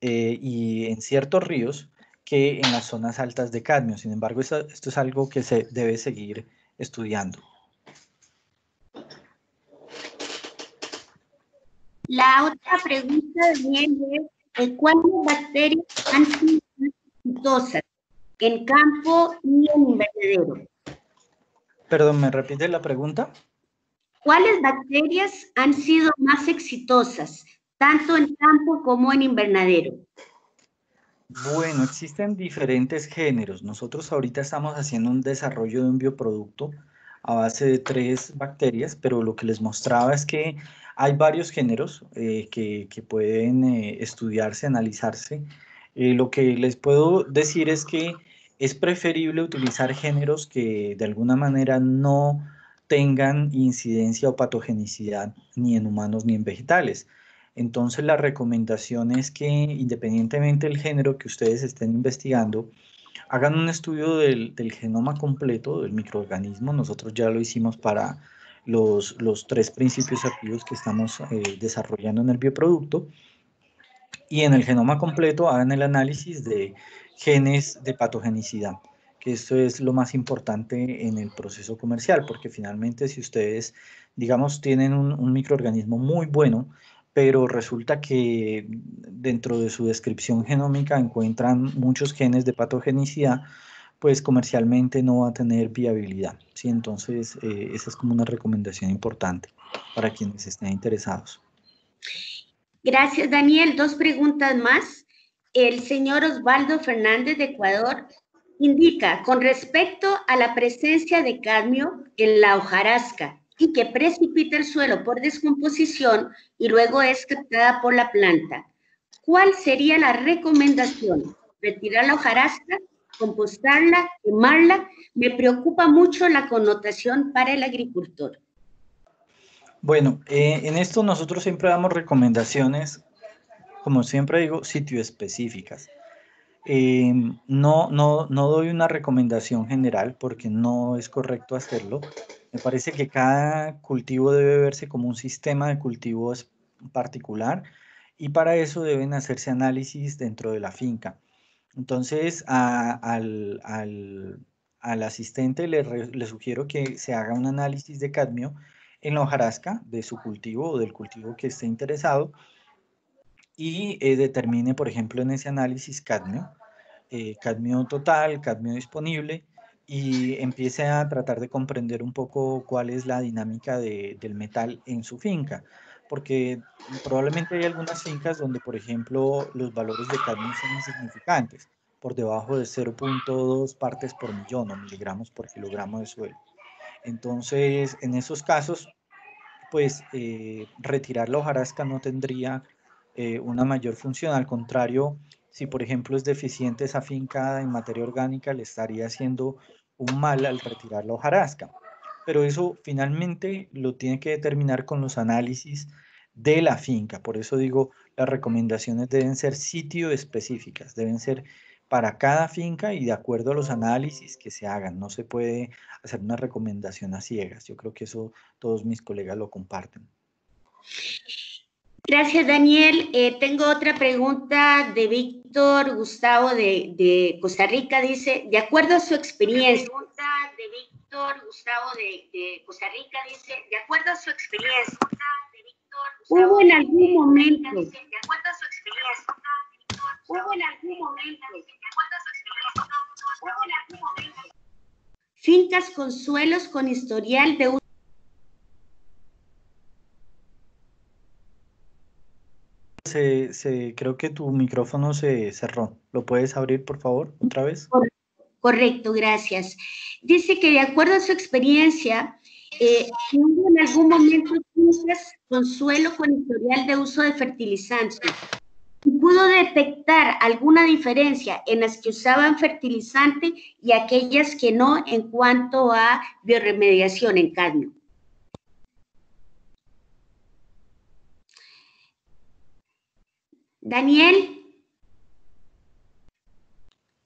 eh, y en ciertos ríos que en las zonas altas de cadmio. Sin embargo, esto, es algo que se debe seguir estudiando. La otra pregunta de es, ¿cuáles bacterias han sido exitosas en campo y en invernadero? Perdón, ¿me repite la pregunta? ¿Cuáles bacterias han sido más exitosas, tanto en campo como en invernadero? Bueno, existen diferentes géneros. Nosotros ahorita estamos haciendo un desarrollo de un bioproducto a base de tres bacterias, pero lo que les mostraba es que hay varios géneros eh, que, pueden eh, estudiarse, analizarse. Eh, lo que les puedo decir es que es preferible utilizar géneros que de alguna manera no tengan incidencia o patogenicidad ni en humanos ni en vegetales. Entonces la recomendación es que independientemente del género que ustedes estén investigando, hagan un estudio del, genoma completo del microorganismo. Nosotros ya lo hicimos para los, tres principios activos que estamos eh, desarrollando en el bioproducto. Y en el genoma completo hagan el análisis de genes de patogenicidad que esto es lo más importante en el proceso comercial, porque finalmente si ustedes, digamos, tienen un microorganismo muy bueno pero resulta que dentro de su descripción genómica encuentran muchos genes de patogenicidad, pues comercialmente no va a tener viabilidad. Entonces, eh, esa es como una recomendación importante para quienes estén interesados. Gracias, Daniel. Dos preguntas más. El señor Osvaldo Fernández de Ecuador indica, con respecto a la presencia de cadmio en la hojarasca, y que precipita el suelo por descomposición y luego es captada por la planta. ¿Cuál sería la recomendación? ¿Retirar la hojarasca? ¿Compostarla? ¿Quemarla? Me preocupa mucho la connotación para el agricultor. Bueno, eh, en esto nosotros siempre damos recomendaciones, como siempre digo, sitio específicas. Eh, no, no, no doy una recomendación general porque no es correcto hacerlo. Me parece que cada cultivo debe verse como un sistema de cultivos particular y para eso deben hacerse análisis dentro de la finca. Entonces, al, asistente le, sugiero que se haga un análisis de cadmio en la hojarasca de su cultivo o del cultivo que esté interesado y eh, determine, por ejemplo, en ese análisis cadmio, eh, cadmio total, cadmio disponible, y empiece a tratar de comprender un poco cuál es la dinámica del metal en su finca. Porque probablemente hay algunas fincas donde, por ejemplo, los valores de cadmio son insignificantes, por debajo de 0.2 partes por millón o miligramos por kilogramo de suelo. Entonces, en esos casos, pues eh, retirar la hojarasca no tendría eh, una mayor función. Al contrario, si, por ejemplo, es deficiente esa finca en materia orgánica, le estaría haciendo un mal al retirar la hojarasca. Pero eso finalmente lo tiene que determinar con los análisis de la finca. Por eso digo, las recomendaciones deben ser sitio específicas, deben ser para cada finca y de acuerdo a los análisis que se hagan. No se puede hacer una recomendación a ciegas. Yo creo que eso todos mis colegas lo comparten. Gracias, Daniel. Eh, tengo otra pregunta de Víctor Gustavo de, de, Costa Rica. Dice, de acuerdo a su experiencia. Pregunta de Víctor Gustavo de, de, Costa Rica. Dice, de acuerdo a su experiencia. De Gustavo Hubo en algún momento. Dice, de acuerdo a su experiencia. Hubo en algún momento. Hubo en algún momento. Fincas Consuelos con historial de uso se, creo que tu micrófono se cerró. ¿Lo puedes abrir, por favor, otra vez? Correcto, gracias. Dice que de acuerdo a su experiencia, eh, en algún momento Consuelo con historial de uso de fertilizantes. ¿Pudo detectar alguna diferencia en las que usaban fertilizante y aquellas que no en cuanto a bioremediación en cadmio? Daniel.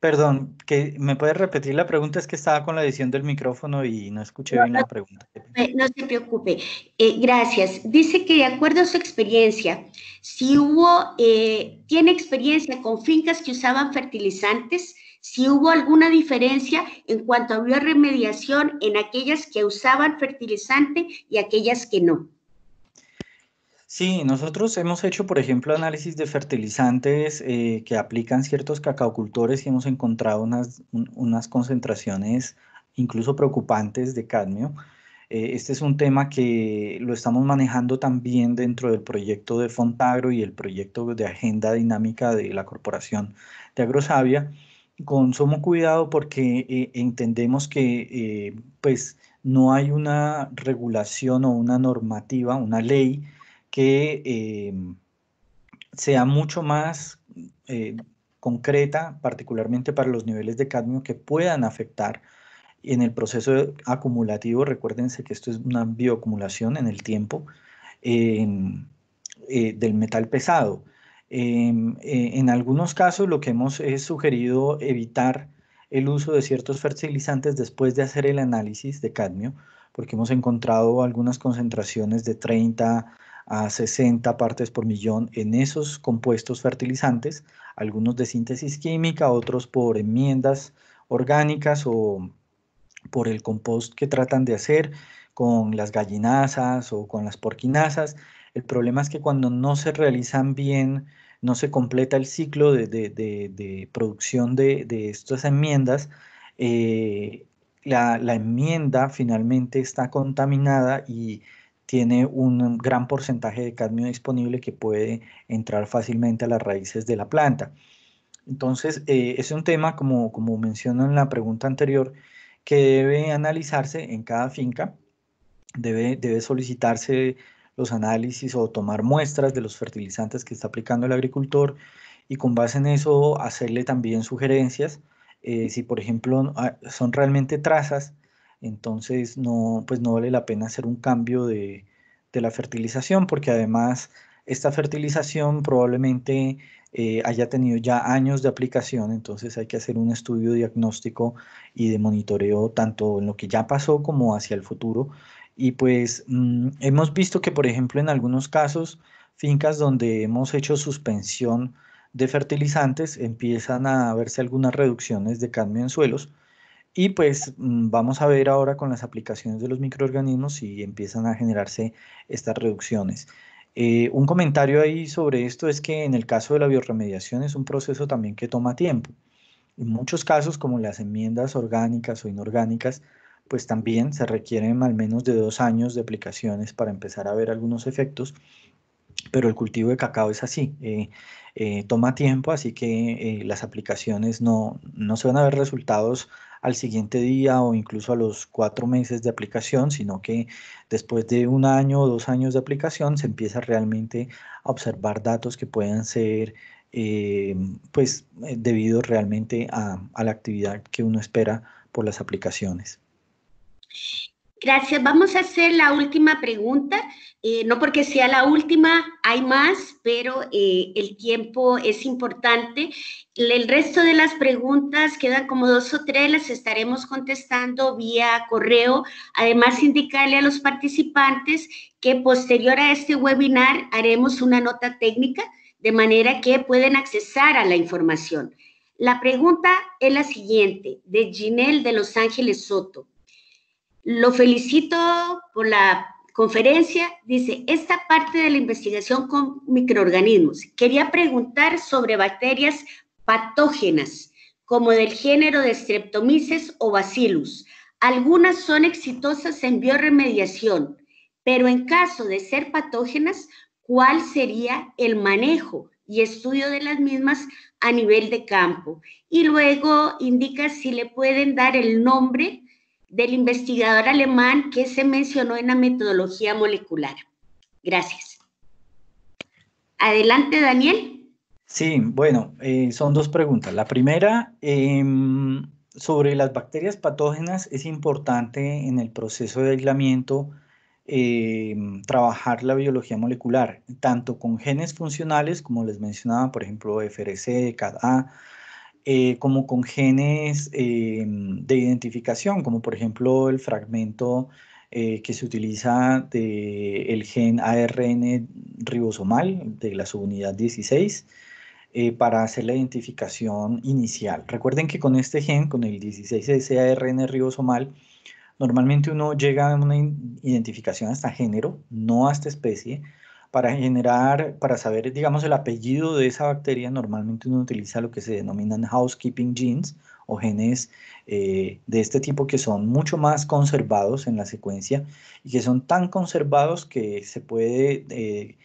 Perdón, que ¿me puedes repetir la pregunta? Es que estaba con la edición del micrófono y no escuché bien la pregunta. No se preocupe. Eh, gracias. Dice que de acuerdo a su experiencia, si hubo, eh, tiene experiencia con fincas que usaban fertilizantes, si hubo alguna diferencia en cuanto a remediación en aquellas que usaban fertilizante y aquellas que no. Sí, nosotros hemos hecho, por ejemplo, análisis de fertilizantes eh, que aplican ciertos cacaocultores y hemos encontrado unas, unas concentraciones incluso preocupantes de cadmio. Eh, este es un tema que lo estamos manejando también dentro del proyecto de Fontagro y el proyecto de agenda dinámica de la Corporación de Agrosavia con sumo cuidado porque eh, entendemos que pues no hay una regulación o una normativa, una ley que eh, sea mucho más eh, concreta, particularmente para los niveles de cadmio que puedan afectar en el proceso acumulativo. Recuérdense que esto es una bioacumulación en el tiempo eh, del metal pesado. Em, en algunos casos lo que hemos es sugerido evitar el uso de ciertos fertilizantes después de hacer el análisis de cadmio, porque hemos encontrado algunas concentraciones de 30, a 60 partes por millón en esos compuestos fertilizantes, algunos de síntesis química, otros por enmiendas orgánicas o por el compost que tratan de hacer con las gallinazas o con las porquinazas. El problema es que cuando no se realizan bien, no se completa el ciclo de, producción de, estas enmiendas, eh, la, enmienda finalmente está contaminada y tiene un gran porcentaje de cadmio disponible que puede entrar fácilmente a las raíces de la planta. Entonces, eh, es un tema, como, como menciono en la pregunta anterior, que debe analizarse en cada finca, debe, solicitarse los análisis o tomar muestras de los fertilizantes que está aplicando el agricultor y con base en eso hacerle también sugerencias, eh, si por ejemplo ah, son realmente trazas entonces, pues, no, vale la pena hacer un cambio de, la fertilización porque además esta fertilización probablemente eh, haya tenido ya años de aplicación, entonces hay que hacer un estudio diagnóstico y de monitoreo tanto en lo que ya pasó como hacia el futuro. Y pues mm, hemos visto que, por ejemplo, en algunos casos, fincas donde hemos hecho suspensión de fertilizantes empiezan a verse algunas reducciones de cambio en suelos y pues mm, vamos a ver ahora con las aplicaciones de los microorganismos si empiezan a generarse estas reducciones. Eh, un comentario ahí sobre esto es que en el caso de la biorremediación es un proceso también que toma tiempo. En muchos casos, como las enmiendas orgánicas o inorgánicas, pues también se requieren al menos de dos años de aplicaciones para empezar a ver algunos efectos, pero el cultivo de cacao es así, eh, eh, toma tiempo, así que las aplicaciones no, no se van a ver resultados al siguiente día o incluso a los cuatro meses de aplicación, sino que después de un año o dos años de aplicación se empieza realmente a observar datos que puedan ser eh, pues eh, debido realmente a, a la actividad que uno espera por las aplicaciones. Gracias. Vamos a hacer la última pregunta. Eh, no porque sea la última, hay más, pero eh, el tiempo es importante. El resto de las preguntas, quedan como dos o tres, las estaremos contestando vía correo. Además, indicarle a los participantes que posterior a este webinar haremos una nota técnica de manera que pueden accesar a la información. La pregunta es la siguiente, de Ginel de Los Ángeles Soto. Lo felicito por la conferencia. Dice, esta parte de la investigación con microorganismos. Quería preguntar sobre bacterias patógenas, como del género de streptomyces o bacillus. Algunas son exitosas en bioremediación, pero en caso de ser patógenas, ¿cuál sería el manejo y estudio de las mismas a nivel de campo? Y luego indica si le pueden dar el nombre del investigador alemán que se mencionó en la metodología molecular. Gracias. Adelante, Daniel. Sí, bueno, eh, son dos preguntas. La primera, em, sobre las bacterias patógenas, es importante en el proceso de aislamiento em, trabajar la biología molecular, tanto con genes funcionales, como les mencionaba, por ejemplo, FRC, CADA, eh, como con genes eh, de identificación, como por ejemplo el fragmento eh, que se utiliza del el gen ARN ribosomal de la subunidad 16 para hacer la identificación inicial. Recuerden que con este gen, con el 16S ARN ribosomal, normalmente uno llega a una identificación hasta género, no hasta especie, para generar, para saber, digamos, el apellido de esa bacteria, normalmente uno utiliza lo que se denominan housekeeping genes o genes eh, de este tipo que son mucho más conservados en la secuencia y que son tan conservados que se puede eh,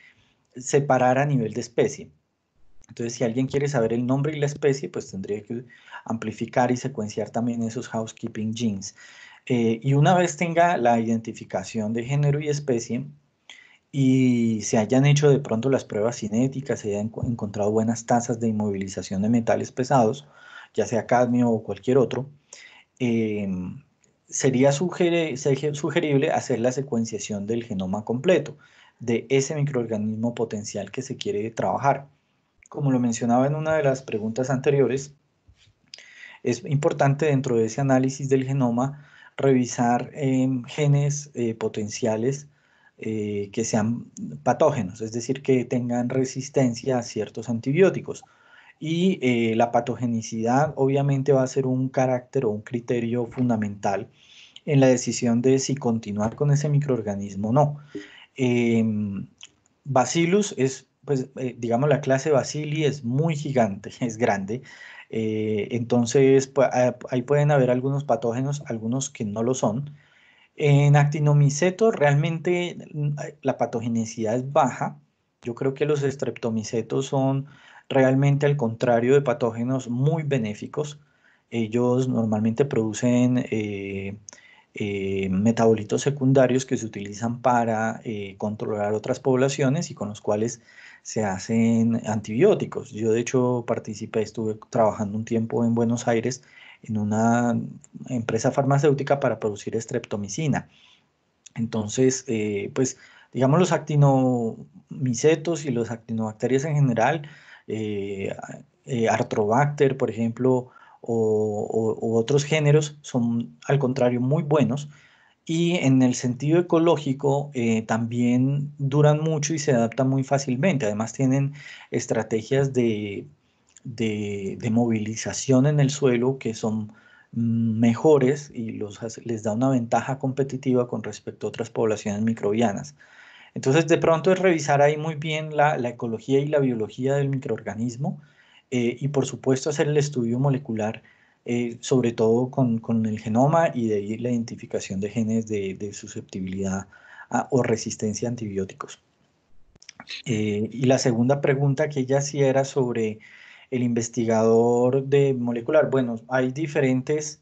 separar a nivel de especie. Entonces, si alguien quiere saber el nombre y la especie, pues tendría que amplificar y secuenciar también esos housekeeping genes. Eh, y una vez tenga la identificación de género y especie, y se hayan hecho de pronto las pruebas cinéticas, se hayan encontrado buenas tasas de inmovilización de metales pesados, ya sea cadmio o cualquier otro, em, sería sugerible hacer la secuenciación del genoma completo de ese microorganismo potencial que se quiere trabajar. Como lo mencionaba en una de las preguntas anteriores, es importante dentro de ese análisis del genoma revisar em, genes eh, potenciales eh, que sean patógenos, es decir, que tengan resistencia a ciertos antibióticos. Y eh, la patogenicidad obviamente va a ser un carácter o un criterio fundamental en la decisión de si continuar con ese microorganismo o no. Eh, Bacillus es, pues, eh, digamos, la clase Bacilli es muy gigante, <laughs> es grande. entonces, pues, ah, ahí pueden haber algunos patógenos, algunos que no lo son. En actinomicetos realmente eh, la patogenicidad es baja. Yo creo que los estreptomicetos son realmente al contrario de patógenos muy benéficos. Ellos normalmente producen eh, eh, metabolitos secundarios que se utilizan para controlar otras poblaciones y con los cuales se hacen antibióticos. Yo de hecho participé, estuve trabajando un tiempo en Buenos Aires en una empresa farmacéutica para producir estreptomicina. Entonces, eh, pues, digamos, los actinomicetos y los actinobacterias en general, eh, eh, Artrobacter, por ejemplo, o, otros géneros son al contrario muy buenos y en el sentido ecológico también duran mucho y se adaptan muy fácilmente. Además tienen estrategias de de, movilización en el suelo que son mm, mejores y los, les da una ventaja competitiva con respecto a otras poblaciones microbianas. Entonces, de pronto es revisar ahí muy bien la, ecología y la biología del microorganismo eh, y, por supuesto, hacer el estudio molecular, eh, sobre todo con, el genoma y de ahí la identificación de genes de, susceptibilidad o resistencia a antibióticos. Eh, y la segunda pregunta que ella hacía era sobre el investigador de molecular. Bueno, hay diferentes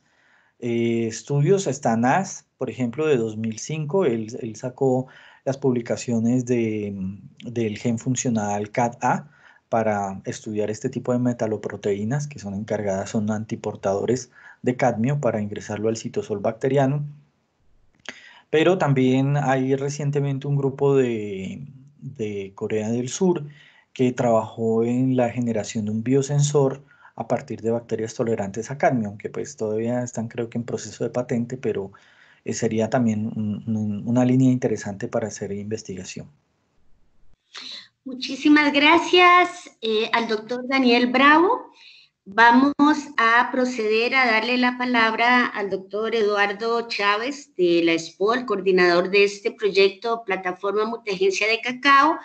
eh, estudios, está NAS, por ejemplo, de 2005, él, sacó las publicaciones de, mm, del gen funcional CAT-A para estudiar este tipo de metaloproteínas que son encargadas, son antiportadores de cadmio para ingresarlo al citosol bacteriano. Pero también hay recientemente un grupo de, de Corea del Sur que trabajó en la generación de un biosensor a partir de bacterias tolerantes a cadmio, que pues todavía están creo que en proceso de patente, pero eh, sería también una línea interesante para hacer investigación. Muchísimas gracias eh, al doctor Daniel Bravo. Vamos a proceder a darle la palabra al doctor Eduardo Chávez de la el coordinador de este proyecto Plataforma Mutagencia de Cacao,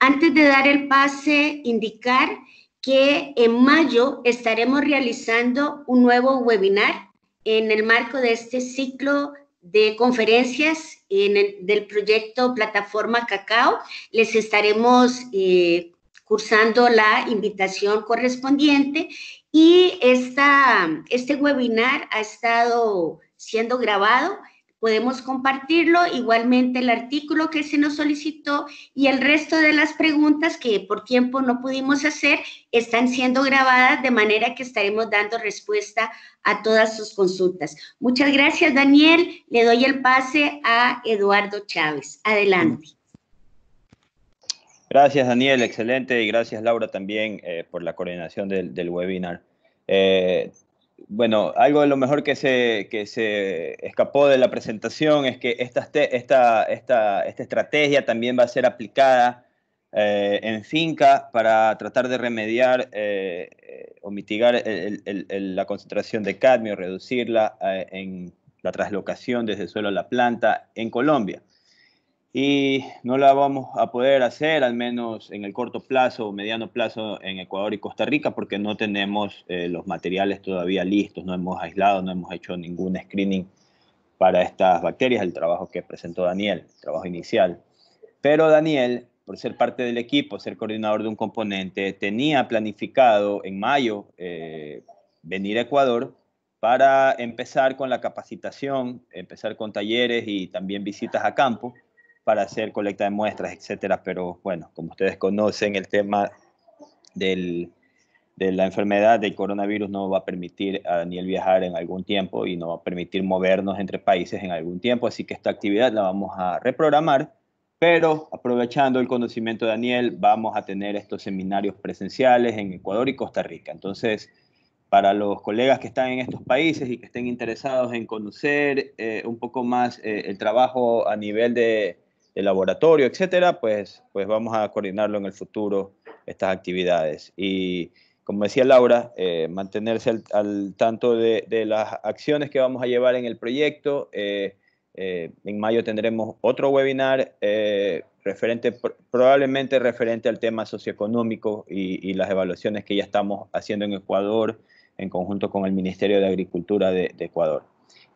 antes de dar el pase, indicar que en mayo estaremos realizando un nuevo webinar en el marco de este ciclo de conferencias del proyecto Plataforma Cacao. Les estaremos eh, cursando la invitación correspondiente y esta, este webinar ha estado siendo grabado podemos compartirlo, igualmente el artículo que se nos solicitó y el resto de las preguntas que por tiempo no pudimos hacer están siendo grabadas de manera que estaremos dando respuesta a todas sus consultas. Muchas gracias, Daniel. Le doy el pase a Eduardo Chávez. Adelante. Gracias, Daniel. Excelente. Y gracias, Laura, también eh, por la coordinación del, webinar. Eh, bueno, algo de lo mejor que se, escapó de la presentación es que esta, este, esta, estrategia también va a ser aplicada eh, en finca para tratar de remediar eh, eh, o mitigar la concentración de cadmio, reducirla en la traslocación desde el suelo a la planta en Colombia y no la vamos a poder hacer, al menos en el corto plazo o mediano plazo en Ecuador y Costa Rica, porque no tenemos eh, los materiales todavía listos, no hemos aislado, no hemos hecho ningún screening para estas bacterias, el trabajo que presentó Daniel, el trabajo inicial. Pero Daniel, por ser parte del equipo, ser coordinador de un componente, tenía planificado en mayo eh, venir a Ecuador para empezar con la capacitación, empezar con talleres y también visitas a campo para hacer colecta de muestras, etcétera. Pero bueno, como ustedes conocen, el tema del, de la enfermedad del coronavirus no va a permitir a Daniel viajar en algún tiempo y no va a permitir movernos entre países en algún tiempo. Así que esta actividad la vamos a reprogramar. Pero aprovechando el conocimiento de Daniel, vamos a tener estos seminarios presenciales en Ecuador y Costa Rica. Entonces, para los colegas que están en estos países y que estén interesados en conocer eh, un poco más eh, el trabajo a nivel de, laboratorio, etcétera, pues, pues vamos a coordinarlo en el futuro, estas actividades. Y como decía Laura, eh, mantenerse al, tanto de, las acciones que vamos a llevar en el proyecto. Eh, eh, en mayo tendremos otro webinar referente, probablemente referente al tema socioeconómico y, las evaluaciones que ya estamos haciendo en Ecuador en conjunto con el Ministerio de Agricultura de Ecuador.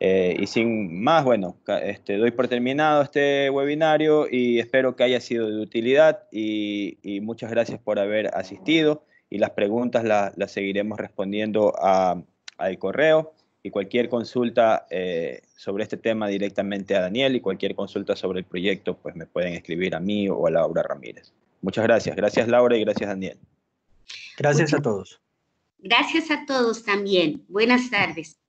Eh, y sin más, bueno, este, doy por terminado este webinario y espero que haya sido de utilidad y, muchas gracias por haber asistido y las preguntas las, seguiremos respondiendo al correo y cualquier consulta eh, sobre este tema directamente a Daniel y cualquier consulta sobre el proyecto, pues me pueden escribir a mí o a Laura Ramírez. Muchas gracias. Gracias Laura y gracias Daniel. Gracias a todos. Gracias a todos también. Buenas tardes.